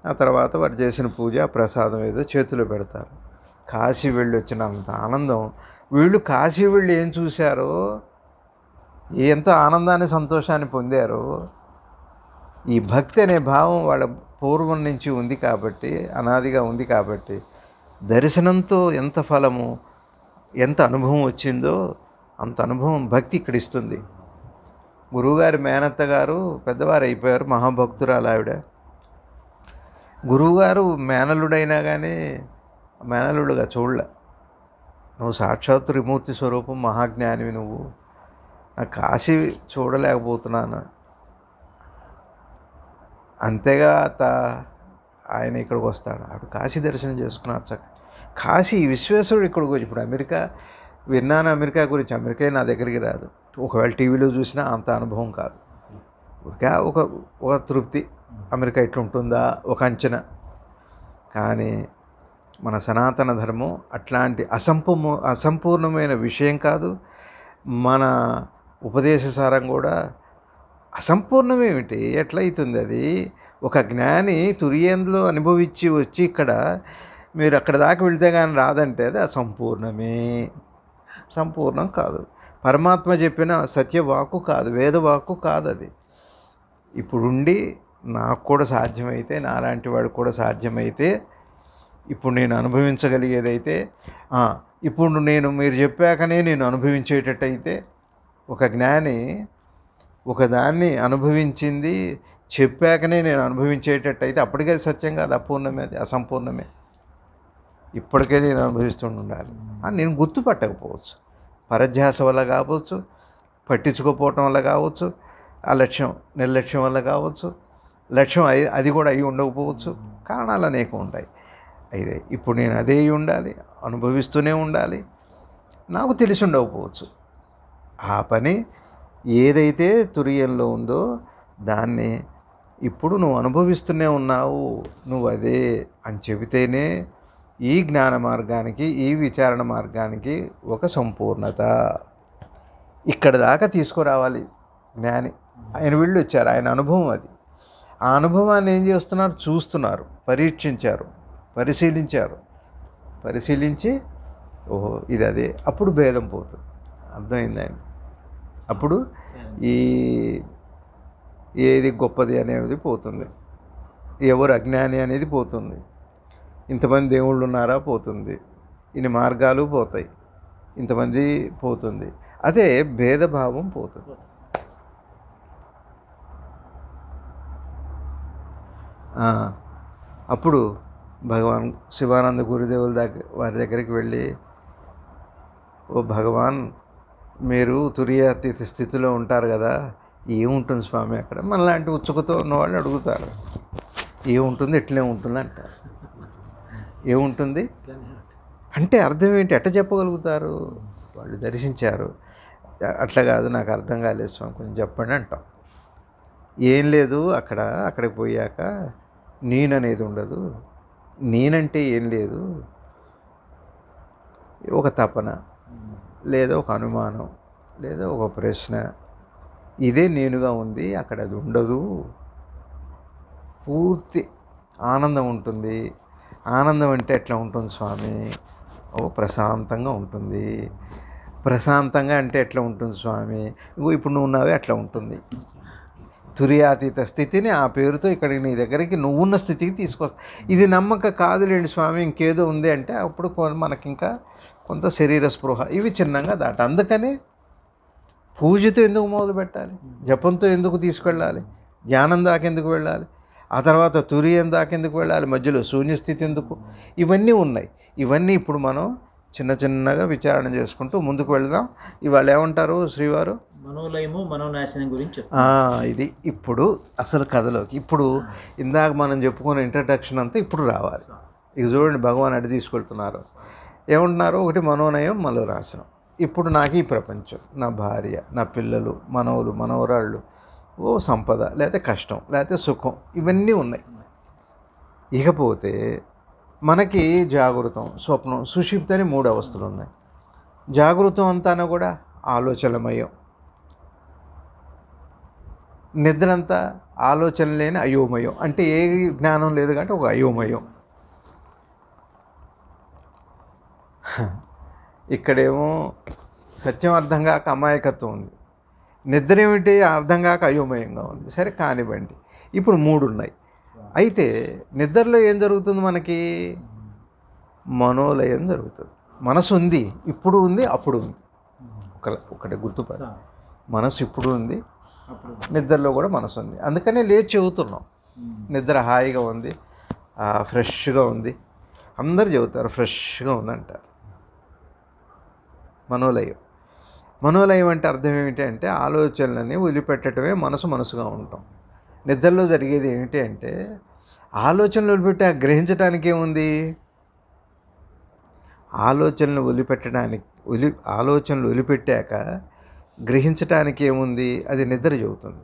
ఆ తర్వాత వారు చేసిన పూజ ప్రసాదం ఏదో చేతిలో పెడతారు కాశీ వెళ్ళి వచ్చినంత ఆనందం వీళ్ళు కాశీ వెళ్ళి ఏం చూశారో ఎంత ఆనందాన్ని సంతోషాన్ని పొందారో ఈ భక్తి అనే భావం వాళ్ళ పూర్వం నుంచి ఉంది కాబట్టి అనాదిగా ఉంది కాబట్టి దర్శనంతో ఎంత ఫలము ఎంత అనుభవం వచ్చిందో అంత అనుభవం భక్తి ఇక్కడ ఇస్తుంది గురువుగారి మేనత్త గారు పెద్దవారు అయిపోయారు మహాభక్తురాలు ఆవిడ గురువుగారు మేనలుడైనా కానీ మేనలుడుగా చూడలే నువ్వు సాక్షాత్ త్రిమూర్తి స్వరూపం మహాజ్ఞానివి నువ్వు నాకు కాశీ చూడలేకపోతున్నాను అంతేగా త ఆయన ఇక్కడికి వస్తాడు అక్కడ కాశీ దర్శనం చేసుకున్నారు చక్క కాశీ విశ్వేశ్వరుడు ఇక్కడికి వచ్చి ఇప్పుడు అమెరికా విన్నాను అమెరికా గురించి అమెరికా నా దగ్గరికి రాదు ఒకవేళ టీవీలో చూసినా అంత అనుభవం కాదు ఒక ఒక తృప్తి అమెరికా ఇట్లుంటుందా ఒక అంచనా కానీ మన సనాతన ధర్మం అట్లాంటి అసంపూ అసంపూర్ణమైన విషయం కాదు మన ఉపదేశ సారం కూడా అసంపూర్ణమేమిటి ఎట్లయితుంది అది ఒక జ్ఞాని తురియందులో అనుభవించి వచ్చి ఇక్కడ మీరు అక్కడ దాకా వెళ్తే కానీ రాదంటే అది అసంపూర్ణమే సంపూర్ణం కాదు పరమాత్మ చెప్పిన సత్యవాకు కాదు వేదవాకు కాదు అది ఇప్పుడుండి నాకు కూడా సాధ్యమైతే నాలాంటి వాడు కూడా సాధ్యమైతే ఇప్పుడు నేను అనుభవించగలిగేదైతే ఇప్పుడు నేను మీరు చెప్పాకనే నేను అనుభవించేటట్టయితే ఒక జ్ఞాని ఒకదాన్ని అనుభవించింది చెప్పాకనే నేను అనుభవించేటట్టయితే అప్పటికే సత్యం కాదు అపూర్ణమే అది అసంపూర్ణమే ఇప్పటికే నేను అనుభవిస్తుండాలి అని నేను గుర్తుపట్టకపోవచ్చు పరధ్యాస వల్ల కావచ్చు పట్టించుకోపోవటం వల్ల కావచ్చు ఆ లక్ష్యం నిర్లక్ష్యం వల్ల కావచ్చు లక్ష్యం అది కూడా అయి ఉండకపోవచ్చు కారణాలు అనేక ఉంటాయి అయితే ఇప్పుడు నేను అదే ఉండాలి అనుభవిస్తూనే ఉండాలి నాకు తెలిసి ఉండకపోవచ్చు ఆ పని ఏదైతే తురియంలో ఉందో దాన్ని ఇప్పుడు నువ్వు అనుభవిస్తూనే ఉన్నావు నువ్వు అదే అని చెబితేనే ఈ జ్ఞాన మార్గానికి ఈ విచారణ మార్గానికి ఒక సంపూర్ణత ఇక్కడ దాకా తీసుకురావాలి జ్ఞాని ఆయన వీళ్ళు వచ్చారు ఆయన అనుభవం అది ఆ అనుభవాన్ని ఏం చేస్తున్నారు చూస్తున్నారు పరీక్షించారు పరిశీలించారు పరిశీలించి ఓహో ఇది అదే అప్పుడు భేదం పోతుంది అర్థమైందండి అప్పుడు ఈ ఏది గొప్పది అనేది పోతుంది ఎవరు అజ్ఞాని అనేది పోతుంది ఇంతమంది దేవుళ్ళు ఉన్నారా పోతుంది ఇన్ని మార్గాలు పోతాయి ఇంతమంది పోతుంది అదే భేదభావం పోతుంది అప్పుడు భగవాన్ శివానంద గురుదేవుల దగ్గర వారి దగ్గరికి వెళ్ళి ఓ భగవాన్ మీరు తురియాతీత స్థితిలో ఉంటారు కదా ఏముంటుంది స్వామి అక్కడ మనలాంటి ఉత్సుకతో ఉన్నవాళ్ళు అడుగుతారు ఏముంటుంది ఎట్లే ఉంటుంది అంటారు ఏముంటుంది అంటే అర్థం ఏంటి ఎట్ట చెప్పగలుగుతారు వాళ్ళు దర్శించారు అట్లా కాదు నాకు అర్థం కాలేదు స్వామి కొంచెం చెప్పండి అంటాం ఏం లేదు అక్కడ అక్కడికి పోయాక నేననేది ఉండదు నేనంటే ఏం లేదు ఒక తపన లేదా ఒక అనుమానం లేదా ఒక ప్రశ్న ఇదే నేనుగా ఉంది అక్కడ అది ఉండదు పూర్తి ఆనందం ఉంటుంది ఆనందం అంటే ఎట్లా ఉంటుంది స్వామి ఓ ప్రశాంతంగా ఉంటుంది ప్రశాంతంగా అంటే ఎట్లా ఉంటుంది స్వామి ఇంకో ఇప్పుడు నువ్వు ఉన్నావే అట్లా ఉంటుంది తురియాతీత స్థితిని ఆ పేరుతో ఇక్కడికి నీ దగ్గరికి నువ్వున్న స్థితికి తీసుకొస్తా ఇది నమ్మక కాదులేండి స్వామి ఇంకేదో ఉంది అంటే అప్పుడు మనకి ఇంకా కొంత శరీర స్పృహ ఇవి చిన్నంగా దాట అందుకనే పూజతో ఎందుకు మొదలు పెట్టాలి జపంతో ఎందుకు తీసుకెళ్ళాలి ధ్యానం దాకెందుకు వెళ్ళాలి ఆ తర్వాత తురియం దాకెందుకు వెళ్ళాలి మధ్యలో శూన్యస్థితి ఎందుకు ఇవన్నీ ఉన్నాయి ఇవన్నీ ఇప్పుడు మనం చిన్న చిన్నగా విచారణ చేసుకుంటూ ముందుకు వెళదాం ఇవాళ ఏమంటారు శ్రీవారు మనోలయము మనోనాశనం గురించి ఇది ఇప్పుడు అసలు కథలోకి ఇప్పుడు ఇందాక మనం చెప్పుకున్న ఇంట్రడక్షన్ అంతా ఇప్పుడు రావాలి ఇక చూడండి భగవాన్ అటు తీసుకెళ్తున్నారు ఏమంటున్నారు ఒకటి మనోనయం మలో నాశనం ఇప్పుడు నాకు ఈ ప్రపంచం నా భార్య నా పిల్లలు మనవులు మనవరాళ్ళు ఓ సంపద లేకపోతే కష్టం లేకపోతే సుఖం ఇవన్నీ ఉన్నాయి ఇకపోతే మనకి జాగృతం స్వప్నం సుషిప్త అని మూడు అవస్థలు ఉన్నాయి జాగృతం అంతాన కూడా ఆలోచనమయం నిద్రంతా ఆలోచన లేని అయోమయం అంటే ఏ జ్ఞానం లేదు కాబట్టి ఒక అయోమయం ఇక్కడేమో సత్యం అర్థం కాక అమాయకత్వం ఉంది నిద్ర ఏమిటి అర్థం కాక అయోమయంగా ఉంది సరే కానివ్వండి ఇప్పుడు మూడు ఉన్నాయి అయితే నిద్రలో ఏం జరుగుతుంది మనకి మనోలయం జరుగుతుంది మనసు ఉంది ఇప్పుడు ఉంది అప్పుడు ఉంది ఒక ఒకటి గుర్తుపడ మనసు ఇప్పుడు ఉంది నిద్రలో కూడా మనసు ఉంది అందుకనే లేచి చెబుతున్నాం నిద్ర హాయిగా ఉంది ఫ్రెష్గా ఉంది అందరు చెబుతారు ఫ్రెష్గా ఉందంటారు మనోలయం మనోలయం అంటే అర్థం ఏమిటి అంటే ఆలోచనలని వదిలిపెట్టడమే మనసు మనసుగా ఉంటాం నిద్రలో జరిగేది ఏమిటి అంటే ఆలోచనలు వదిలిపెట్టి గ్రహించడానికి ఏముంది ఆలోచనలు వదిలిపెట్టడానికి వదిలి ఆలోచనలు వదిలిపెట్టాక గ్రహించటానికి ఏముంది అది నిద్ర చెబుతుంది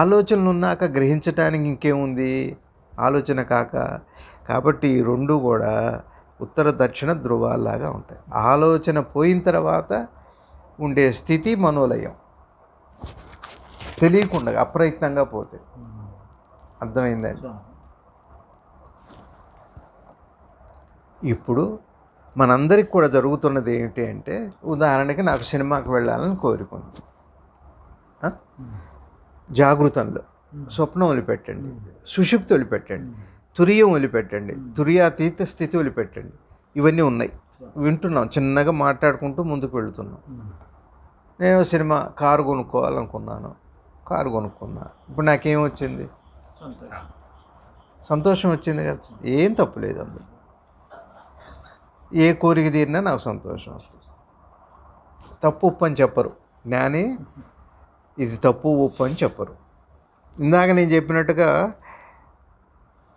ఆలోచనలు ఉన్నాక గ్రహించటానికి ఇంకేముంది ఆలోచన కాక కాబట్టి ఈ రెండు కూడా ఉత్తర దక్షిణ ధృవాల్లాగా ఉంటాయి ఆలోచన పోయిన తర్వాత ఉండే స్థితి మనోలయం తెలియకుండా అప్రయత్నంగా పోతే అర్థమైందండి ఇప్పుడు మనందరికి కూడా జరుగుతున్నది ఏమిటి అంటే ఉదాహరణకి నాకు సినిమాకి వెళ్ళాలని కోరుకుంది జాగృతంలో స్వప్నం వదిలిపెట్టండి సుషుప్తి వదిలిపెట్టండి తురియం వదిలిపెట్టండి తురియాతీత స్థితి వదిలిపెట్టండి ఇవన్నీ ఉన్నాయి వింటున్నాం చిన్నగా మాట్లాడుకుంటూ ముందుకు వెళుతున్నాం నేను సినిమా కారు కొనుక్కోవాలనుకున్నాను కారు కొనుక్కున్నా ఇప్పుడు నాకేం వచ్చింది సంతోషం వచ్చింది కదా ఏం తప్పు లేదు అందులో ఏ కోరిక తీరినా నాకు సంతోషం వస్తుంది తప్పు ఉప్పు అని చెప్పరు జ్ఞాని ఇది తప్పు ఉప్పు అని చెప్పరు ఇందాక నేను చెప్పినట్టుగా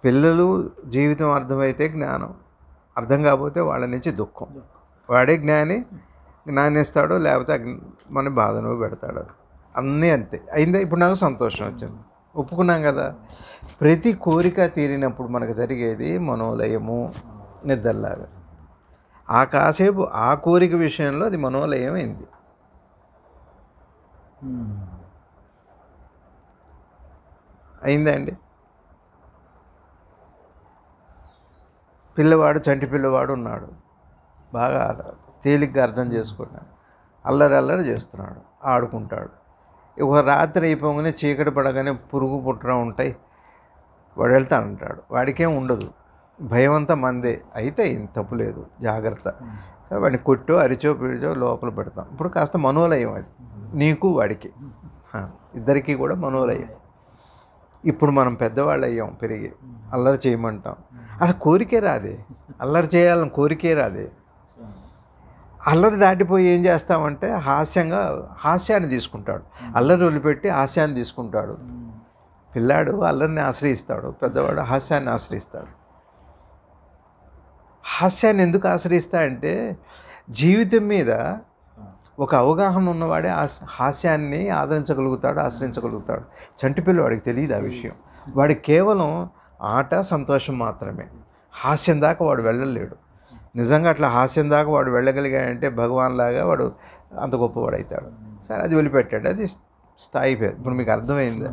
పిల్లలు జీవితం అర్థమైతే జ్ఞానం అర్థం కాకపోతే వాళ్ళ నుంచి దుఃఖం వాడే జ్ఞాని జ్ఞానిస్తాడు లేకపోతే మన బాధను పెడతాడు అన్నీ అంతే అయిందే ఇప్పుడు నాకు సంతోషం వచ్చింది ఒప్పుకున్నాం కదా ప్రతి కోరిక తీరినప్పుడు మనకు జరిగేది మనోలయము నిద్రలాగా ఆ కాసేపు ఆ కోరిక విషయంలో అది మనోలయం అయింది అయిందండి పిల్లవాడు చంటి పిల్లవాడు ఉన్నాడు బాగా తేలిగ్గా అర్థం చేసుకున్నాడు అల్లరి అల్లరి చేస్తున్నాడు ఆడుకుంటాడు ఒక రాత్రి అయిపోగానే చీకటి పడగానే పురుగు పుట్టడం ఉంటాయి వాడు అంటాడు వాడికేం ఉండదు భయం అంతా మందే అయితే తప్పు లేదు జాగ్రత్త వాడిని కొట్టో అరిచో పిడిచో లోపల పెడతాం ఇప్పుడు కాస్త మనోలయం అది నీకు వాడికి ఇద్దరికీ కూడా మనోలయం ఇప్పుడు మనం పెద్దవాళ్ళు అయ్యాం పెరిగి అల్లరి చేయమంటాం అసలు కోరికే రాదు అల్లరి చేయాలని కోరికే రాదు అల్లరి దాటిపోయి ఏం చేస్తామంటే హాస్యంగా హాస్యాన్ని తీసుకుంటాడు అల్లరి వదిలిపెట్టి హాస్యాన్ని తీసుకుంటాడు పిల్లాడు అల్లరిని ఆశ్రయిస్తాడు పెద్దవాడు హాస్యాన్ని ఆశ్రయిస్తాడు హాస్యాన్ని ఎందుకు ఆశ్రయిస్తాడంటే జీవితం మీద ఒక అవగాహన ఉన్నవాడే హాస్యాన్ని ఆదరించగలుగుతాడు ఆశ్రయించగలుగుతాడు చంటి పిల్లవాడికి తెలియదు ఆ విషయం వాడి కేవలం ఆట సంతోషం మాత్రమే హాస్యం దాకా వాడు వెళ్ళలేడు నిజంగా అట్లా హాస్యం దాకా వాడు వెళ్ళగలిగాడంటే భగవాన్ లాగా వాడు అంత గొప్పవాడు అవుతాడు సరే అది వెళ్ళిపెట్టాడు అది స్థాయి పేరు ఇప్పుడు మీకు అర్థమైందా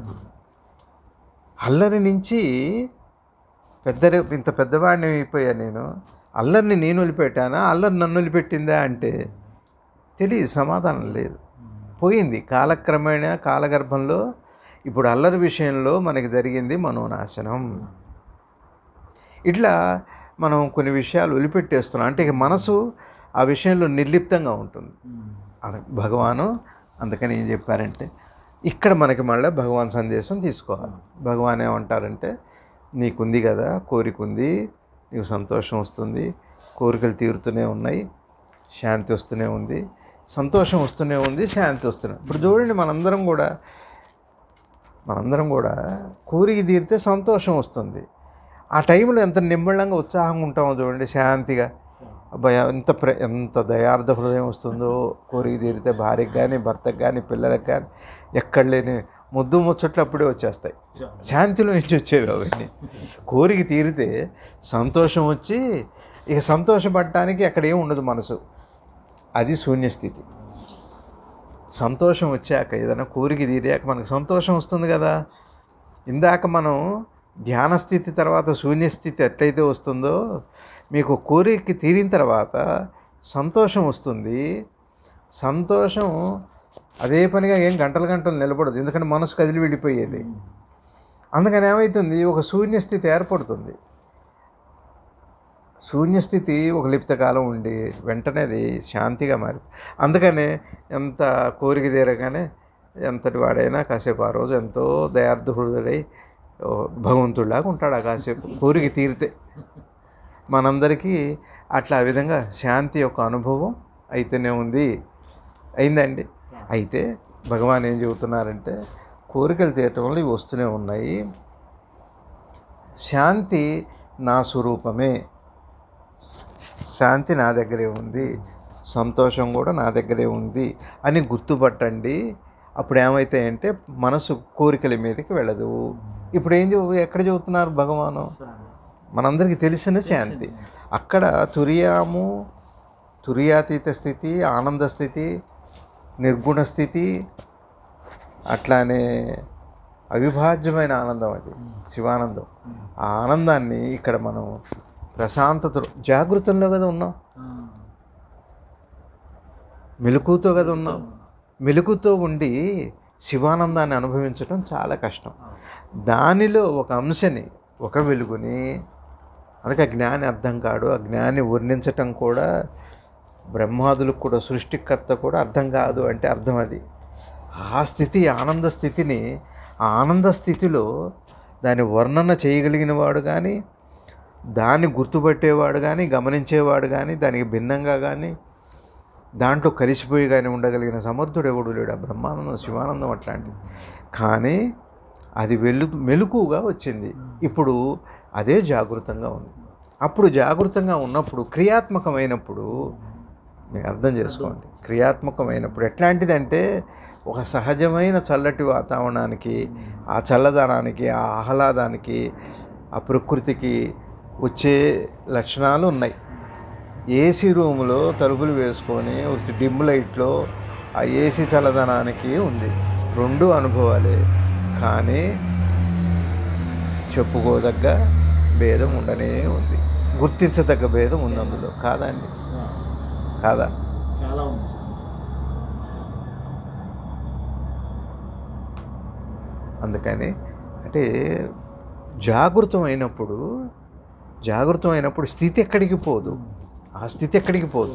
అల్లరి నుంచి పెద్ద ఇంత పెద్దవాడిని అయిపోయా నేను అల్లరిని నేను వదిలిపెట్టానా అల్లరి నన్ను వదిలిపెట్టిందా అంటే తెలియదు సమాధానం లేదు పోయింది కాలక్రమేణా కాలగర్భంలో ఇప్పుడు అల్లరి విషయంలో మనకి జరిగింది మనోనాశనం ఇట్లా మనం కొన్ని విషయాలు వదిలిపెట్టేస్తున్నాం అంటే ఇక మనసు ఆ విషయంలో నిర్లిప్తంగా ఉంటుంది భగవాను అందుకని ఏం చెప్పారంటే ఇక్కడ మనకి మళ్ళీ భగవాన్ సందేశం తీసుకోవాలి భగవాన్ ఏమంటారంటే నీకుంది కదా కోరిక ఉంది నీకు సంతోషం వస్తుంది కోరికలు తీరుతూనే ఉన్నాయి శాంతి వస్తూనే ఉంది సంతోషం వస్తూనే ఉంది శాంతి వస్తూనే ఇప్పుడు చూడండి మనందరం కూడా మనందరం కూడా కూరికి తీరితే సంతోషం వస్తుంది ఆ టైంలో ఎంత నిమ్మళంగా ఉత్సాహంగా ఉంటామో చూడండి శాంతిగా భయ ఎంత ప్ర ఎంత దయార్థ హృదయం వస్తుందో కోరిక తీరితే భార్యకు కానీ భర్తకు కానీ పిల్లలకు కానీ ఎక్కడ లేని ముద్దు ముచ్చట్లు అప్పుడే వచ్చేస్తాయి శాంతిలో నుంచి వచ్చేవి అవన్నీ కోరిక తీరితే సంతోషం వచ్చి ఇక సంతోషపడటానికి అక్కడ ఏమి ఉండదు మనసు అది శూన్యస్థితి సంతోషం వచ్చాక ఏదైనా కోరిక తీరాక మనకు సంతోషం వస్తుంది కదా ఇందాక మనం ధ్యానస్థితి తర్వాత శూన్యస్థితి ఎట్లయితే వస్తుందో మీకు కోరిక తీరిన తర్వాత సంతోషం వస్తుంది సంతోషం అదే పనిగా ఏం గంటలు గంటలు నిలబడదు ఎందుకంటే మనసు కదిలి వెళ్ళిపోయేది అందుకని ఏమవుతుంది ఒక శూన్యస్థితి ఏర్పడుతుంది శూన్యస్థితి ఒక లిప్త కాలం ఉండి వెంటనే అది శాంతిగా మారి అందుకనే ఎంత కోరిక తీరగానే ఎంతటి వాడైనా కాసేపు ఆ రోజు ఎంతో దయార్థహృదయై భగవంతుడిలాగా ఉంటాడు ఆ కాసేపు కోరిక తీరితే మనందరికీ అట్లా ఆ విధంగా శాంతి యొక్క అనుభవం అయితేనే ఉంది అయిందండి అయితే భగవాన్ ఏం చెబుతున్నారంటే కోరికలు తీరటం వల్ల ఇవి వస్తూనే ఉన్నాయి శాంతి నా స్వరూపమే శాంతి నా దగ్గరే ఉంది సంతోషం కూడా నా దగ్గరే ఉంది అని గుర్తుపట్టండి అప్పుడు ఏమైతాయంటే మనసు కోరికల మీదకి వెళ్ళదు ఇప్పుడు ఏం ఎక్కడ చదువుతున్నారు భగవాను మనందరికీ తెలిసిన శాంతి అక్కడ తురియాము తురియాతీత స్థితి ఆనంద స్థితి నిర్గుణ స్థితి అట్లానే అవిభాజ్యమైన ఆనందం అది శివానందం ఆ ఆనందాన్ని ఇక్కడ మనం ప్రశాంతతలు జాగృతంలో కదా ఉన్నాం మెలకుతో కదా ఉన్నాం మెలకుతో ఉండి శివానందాన్ని అనుభవించడం చాలా కష్టం దానిలో ఒక అంశని ఒక వెలుగుని అందుకే జ్ఞాని అర్థం కాడు ఆ జ్ఞాని వర్ణించటం కూడా బ్రహ్మాదులకు కూడా సృష్టికర్త కూడా అర్థం కాదు అంటే అర్థం అది ఆ స్థితి ఆనంద స్థితిని ఆ ఆనంద స్థితిలో దాని వర్ణన చేయగలిగిన వాడు కానీ దాన్ని గుర్తుపట్టేవాడు కానీ గమనించేవాడు కానీ దానికి భిన్నంగా కానీ దాంట్లో కలిసిపోయి కానీ ఉండగలిగిన సమర్థుడు ఎవడు లేడు బ్రహ్మానందం శివానందం అట్లాంటిది కానీ అది వెలు మెలుకుగా వచ్చింది ఇప్పుడు అదే జాగృతంగా ఉంది అప్పుడు జాగృతంగా ఉన్నప్పుడు క్రియాత్మకమైనప్పుడు మీరు అర్థం చేసుకోండి క్రియాత్మకమైనప్పుడు ఎట్లాంటిదంటే ఒక సహజమైన చల్లటి వాతావరణానికి ఆ చల్లదనానికి ఆ ఆహ్లాదానికి ఆ ప్రకృతికి వచ్చే లక్షణాలు ఉన్నాయి ఏసీ రూమ్లో తలుపులు వేసుకొని వచ్చి డిమ్ లైట్లో ఆ ఏసీ చల్లదనానికి ఉంది రెండు అనుభవాలే కానీ చెప్పుకోదగ్గ భేదం ఉండనే ఉంది గుర్తించదగ్గ భేదం ఉంది అందులో కాదా అండి కాదా అందుకని అంటే జాగృతమైనప్పుడు జాగృతం అయినప్పుడు స్థితి ఎక్కడికి పోదు ఆ స్థితి ఎక్కడికి పోదు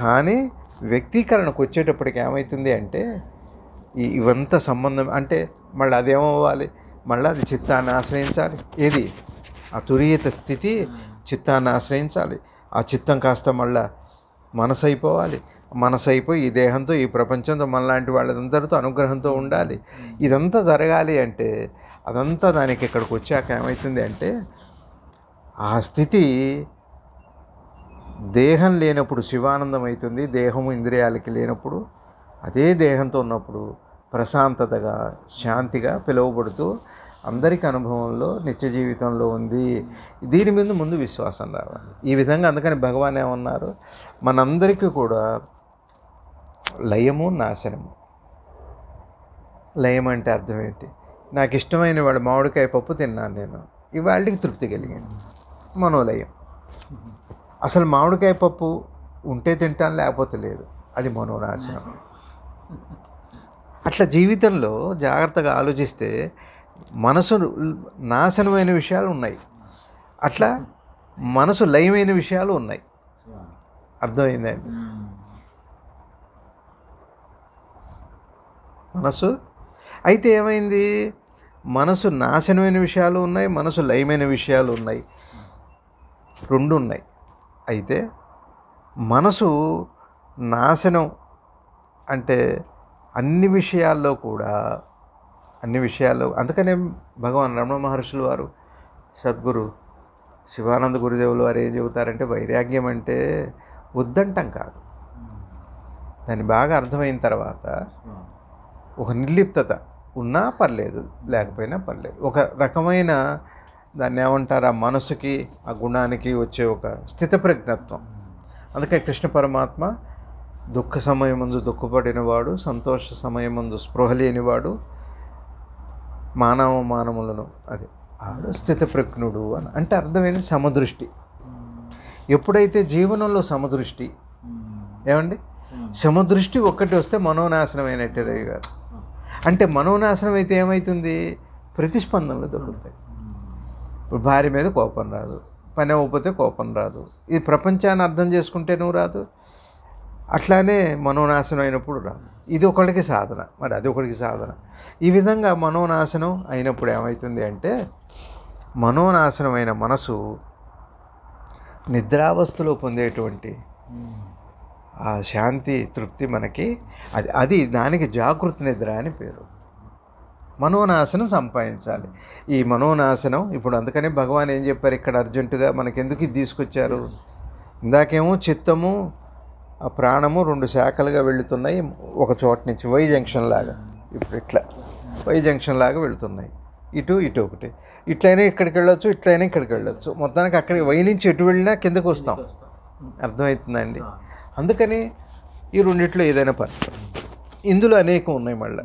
కానీ వ్యక్తీకరణకు వచ్చేటప్పటికి ఏమవుతుంది అంటే ఈ ఇవంతా సంబంధం అంటే మళ్ళీ అదేమవ్వాలి మళ్ళీ అది చిత్తాన్ని ఆశ్రయించాలి ఏది ఆ తురియత స్థితి చిత్తాన్ని ఆశ్రయించాలి ఆ చిత్తం కాస్త మళ్ళీ మనసు అయిపోవాలి మనసు అయిపోయి ఈ దేహంతో ఈ ప్రపంచంతో మనలాంటి వాళ్ళందరితో అనుగ్రహంతో ఉండాలి ఇదంతా జరగాలి అంటే అదంతా దానికి ఇక్కడికి వచ్చాక ఏమవుతుంది అంటే ఆ స్థితి దేహం లేనప్పుడు శివానందం అవుతుంది దేహము ఇంద్రియాలకి లేనప్పుడు అదే దేహంతో ఉన్నప్పుడు ప్రశాంతతగా శాంతిగా పిలువబడుతూ అందరికీ అనుభవంలో నిత్య జీవితంలో ఉంది దీని మీద ముందు విశ్వాసం రావాలి ఈ విధంగా అందుకని భగవాన్ ఏమన్నారు మనందరికీ కూడా లయము నాశనము లయం అంటే అర్థం ఏంటి నాకు ఇష్టమైన వాడు మామిడికాయ పప్పు తిన్నాను నేను ఇవాళకి తృప్తి కలిగింది మనోలయం అసలు మామిడికాయ పప్పు ఉంటే తింటాను లేకపోతే లేదు అది మనోనాశనం అట్లా జీవితంలో జాగ్రత్తగా ఆలోచిస్తే మనసు నాశనమైన విషయాలు ఉన్నాయి అట్లా మనసు లయమైన విషయాలు ఉన్నాయి అర్థమైందండి మనసు అయితే ఏమైంది మనసు నాశనమైన విషయాలు ఉన్నాయి మనసు లయమైన విషయాలు ఉన్నాయి రెండు ఉన్నాయి అయితే మనసు నాశనం అంటే అన్ని విషయాల్లో కూడా అన్ని విషయాల్లో అందుకనే భగవాన్ రమణ మహర్షులు వారు సద్గురు శివానంద గురుదేవులు వారు ఏం చెబుతారంటే వైరాగ్యం అంటే ఉద్దంటం కాదు దాన్ని బాగా అర్థమైన తర్వాత ఒక నిర్లిప్తత ఉన్నా పర్లేదు లేకపోయినా పర్లేదు ఒక రకమైన దాన్ని ఏమంటారు ఆ మనసుకి ఆ గుణానికి వచ్చే ఒక స్థితప్రజ్ఞత్వం అందుకే కృష్ణ పరమాత్మ దుఃఖ సమయమందు దుఃఖపడినవాడు సంతోష ముందు స్పృహ లేనివాడు మానవ మానవులను అది ఆడు స్థితప్రజ్ఞుడు అని అంటే అర్థమైంది సమదృష్టి ఎప్పుడైతే జీవనంలో సమదృష్టి ఏమండి సమదృష్టి ఒక్కటి వస్తే మనోనాశనం అయినట్టే రవి గారు అంటే మనోనాశనం అయితే ఏమవుతుంది ప్రతిస్పందనలు దొరుకుతాయి భార్య మీద కోపం రాదు పని అవ్వకపోతే కోపం రాదు ఈ ప్రపంచాన్ని అర్థం చేసుకుంటే నువ్వు రాదు అట్లానే మనోనాశనం అయినప్పుడు రాదు ఇది ఒకరికి సాధన మరి అది ఒకరికి సాధన ఈ విధంగా మనోనాశనం అయినప్పుడు ఏమవుతుంది అంటే మనోనాశనమైన మనసు నిద్రావస్థలో పొందేటువంటి ఆ శాంతి తృప్తి మనకి అది అది దానికి జాగృతి నిద్ర అని పేరు మనోనాశనం సంపాదించాలి ఈ మనోనాశనం ఇప్పుడు అందుకనే భగవాన్ ఏం చెప్పారు ఇక్కడ అర్జెంటుగా మనకెందుకు ఇది తీసుకొచ్చారు ఇందాకేమో చిత్తము ఆ ప్రాణము రెండు శాఖలుగా వెళుతున్నాయి ఒక చోట నుంచి వై జంక్షన్ లాగా ఇప్పుడు ఇట్లా వై జంక్షన్ లాగా వెళుతున్నాయి ఇటు ఇటు ఒకటి ఇట్లయినా ఇక్కడికి వెళ్ళొచ్చు ఇట్లయినా ఇక్కడికి వెళ్ళొచ్చు మొత్తానికి అక్కడికి వై నుంచి ఎటు వెళ్ళినా కిందకు వస్తాం అర్థమవుతుందండి అందుకని ఈ రెండిట్లో ఏదైనా పని ఇందులో అనేకం ఉన్నాయి మళ్ళీ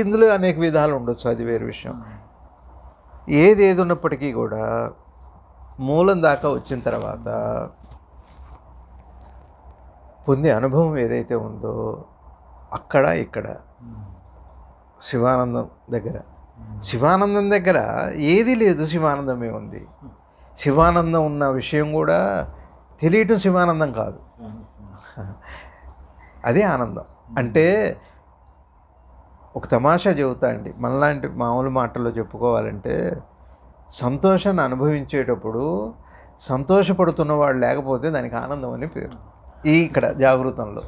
ఇందులో అనేక విధాలు ఉండొచ్చు అది వేరే విషయం ఏది ఏది ఉన్నప్పటికీ కూడా మూలం దాకా వచ్చిన తర్వాత పొందే అనుభవం ఏదైతే ఉందో అక్కడ ఇక్కడ శివానందం దగ్గర శివానందం దగ్గర ఏది లేదు శివానందమే ఉంది శివానందం ఉన్న విషయం కూడా తెలియటం శివానందం కాదు అదే ఆనందం అంటే ఒక తమాషా చెబుతా అండి మనలాంటి మామూలు మాటల్లో చెప్పుకోవాలంటే సంతోషాన్ని అనుభవించేటప్పుడు సంతోషపడుతున్న వాడు లేకపోతే దానికి ఆనందం అని పేరు ఈ ఇక్కడ జాగృతంలో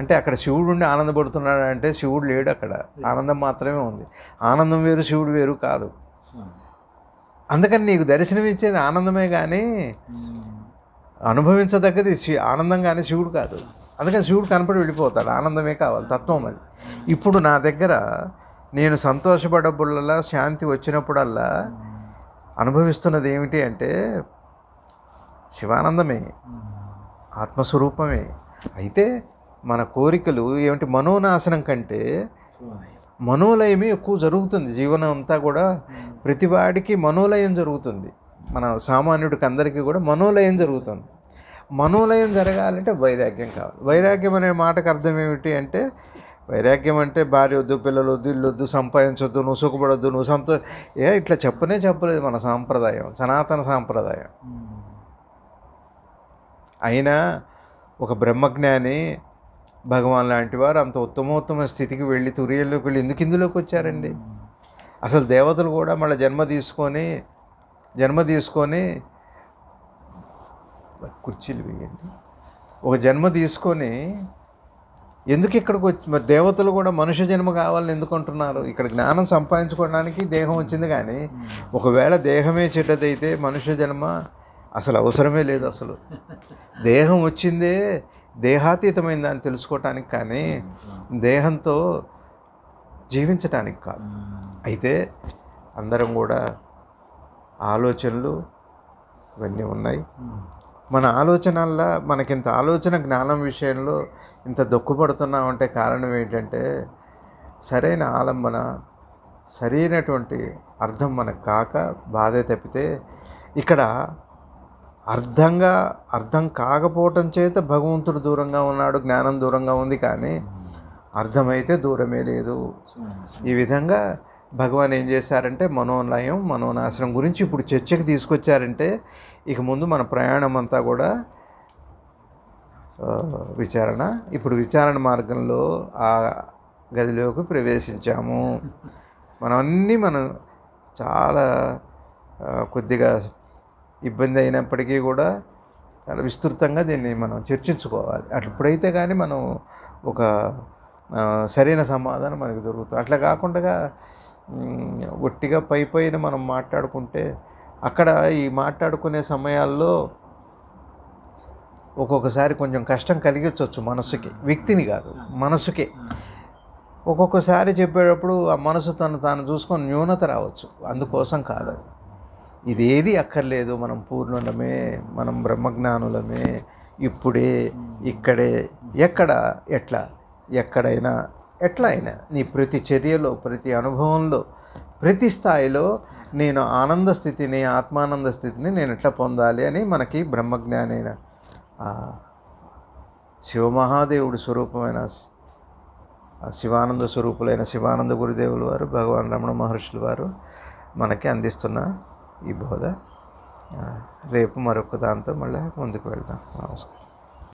అంటే అక్కడ శివుడు ఉండి ఆనందపడుతున్నాడు అంటే శివుడు లేడు అక్కడ ఆనందం మాత్రమే ఉంది ఆనందం వేరు శివుడు వేరు కాదు అందుకని నీకు దర్శనం ఇచ్చేది ఆనందమే కానీ అనుభవించదగ్గది ఆనందం కానీ శివుడు కాదు అందుకని శివుడు కనపడి వెళ్ళిపోతాడు ఆనందమే కావాలి తత్వం అది ఇప్పుడు నా దగ్గర నేను సంతోషపడబుల్లలా శాంతి వచ్చినప్పుడల్లా అనుభవిస్తున్నది ఏమిటి అంటే శివానందమే ఆత్మస్వరూపమే అయితే మన కోరికలు ఏమిటి మనోనాశనం కంటే మనోలయమే ఎక్కువ జరుగుతుంది జీవనం అంతా కూడా ప్రతివాడికి మనోలయం జరుగుతుంది మన సామాన్యుడికి అందరికీ కూడా మనోలయం జరుగుతుంది మనోలయం జరగాలంటే వైరాగ్యం కావాలి వైరాగ్యం అనే మాటకు అర్థం ఏమిటి అంటే వైరాగ్యం అంటే భార్య వద్దు పిల్లలు వద్దు ఇల్లు వద్దు సంపాదించొద్దు నువ్వు సుఖపడొద్దు నువ్వు సంతో ఏ ఇట్లా చెప్పనే చెప్పలేదు మన సాంప్రదాయం సనాతన సాంప్రదాయం అయినా ఒక బ్రహ్మజ్ఞాని భగవాన్ లాంటి వారు అంత ఉత్తమోత్తమ స్థితికి వెళ్ళి తురియల్లోకి వెళ్ళి ఎందుకు ఇందులోకి వచ్చారండి అసలు దేవతలు కూడా మళ్ళీ జన్మ తీసుకొని జన్మ తీసుకొని కుర్చీలు వేయండి ఒక జన్మ తీసుకొని ఎందుకు ఇక్కడికి వచ్చి మరి దేవతలు కూడా మనుష్య జన్మ కావాలని ఎందుకుంటున్నారు ఇక్కడ జ్ఞానం సంపాదించుకోవడానికి దేహం వచ్చింది కానీ ఒకవేళ దేహమే చెడ్డదైతే మనుష్య జన్మ అసలు అవసరమే లేదు అసలు దేహం వచ్చిందే దేహాతీతమైంది అని తెలుసుకోవటానికి కానీ దేహంతో జీవించటానికి కాదు అయితే అందరం కూడా ఆలోచనలు ఇవన్నీ ఉన్నాయి మన ఆలోచనల్లో మనకింత ఆలోచన జ్ఞానం విషయంలో ఇంత అంటే కారణం ఏంటంటే సరైన ఆలంబన సరైనటువంటి అర్థం మనకు కాక బాధే తప్పితే ఇక్కడ అర్థంగా అర్థం కాకపోవటం చేత భగవంతుడు దూరంగా ఉన్నాడు జ్ఞానం దూరంగా ఉంది కానీ అర్థమైతే దూరమే లేదు ఈ విధంగా భగవాన్ ఏం చేశారంటే మనోలయం మనోనాశనం గురించి ఇప్పుడు చర్చకు తీసుకొచ్చారంటే ఇక ముందు మన ప్రయాణం అంతా కూడా విచారణ ఇప్పుడు విచారణ మార్గంలో ఆ గదిలోకి ప్రవేశించాము మనం అన్నీ మనం చాలా కొద్దిగా ఇబ్బంది అయినప్పటికీ కూడా చాలా విస్తృతంగా దీన్ని మనం చర్చించుకోవాలి అట్లప్పుడైతే కానీ మనం ఒక సరైన సమాధానం మనకు దొరుకుతుంది అట్లా కాకుండా ఒట్టిగా పై పైన మనం మాట్లాడుకుంటే అక్కడ ఈ మాట్లాడుకునే సమయాల్లో ఒక్కొక్కసారి కొంచెం కష్టం కలిగించవచ్చు మనసుకి వ్యక్తిని కాదు మనసుకే ఒక్కొక్కసారి చెప్పేటప్పుడు ఆ మనసు తను తాను చూసుకొని న్యూనత రావచ్చు అందుకోసం కాదు ఇదేది అక్కర్లేదు మనం పూర్ణులమే మనం బ్రహ్మజ్ఞానులమే ఇప్పుడే ఇక్కడే ఎక్కడ ఎట్లా ఎక్కడైనా ఎట్లా అయినా నీ ప్రతి చర్యలో ప్రతి అనుభవంలో ప్రతి స్థాయిలో నేను ఆనంద స్థితిని ఆత్మానంద స్థితిని నేను ఎట్లా పొందాలి అని మనకి బ్రహ్మజ్ఞానైన శివమహాదేవుడి స్వరూపమైన శివానంద స్వరూపులైన శివానంద గురుదేవులు వారు భగవాన్ రమణ మహర్షులు వారు మనకి అందిస్తున్న ఈ బోధ రేపు మరొక దాంతో మళ్ళీ ముందుకు వెళ్దాం నమస్కారం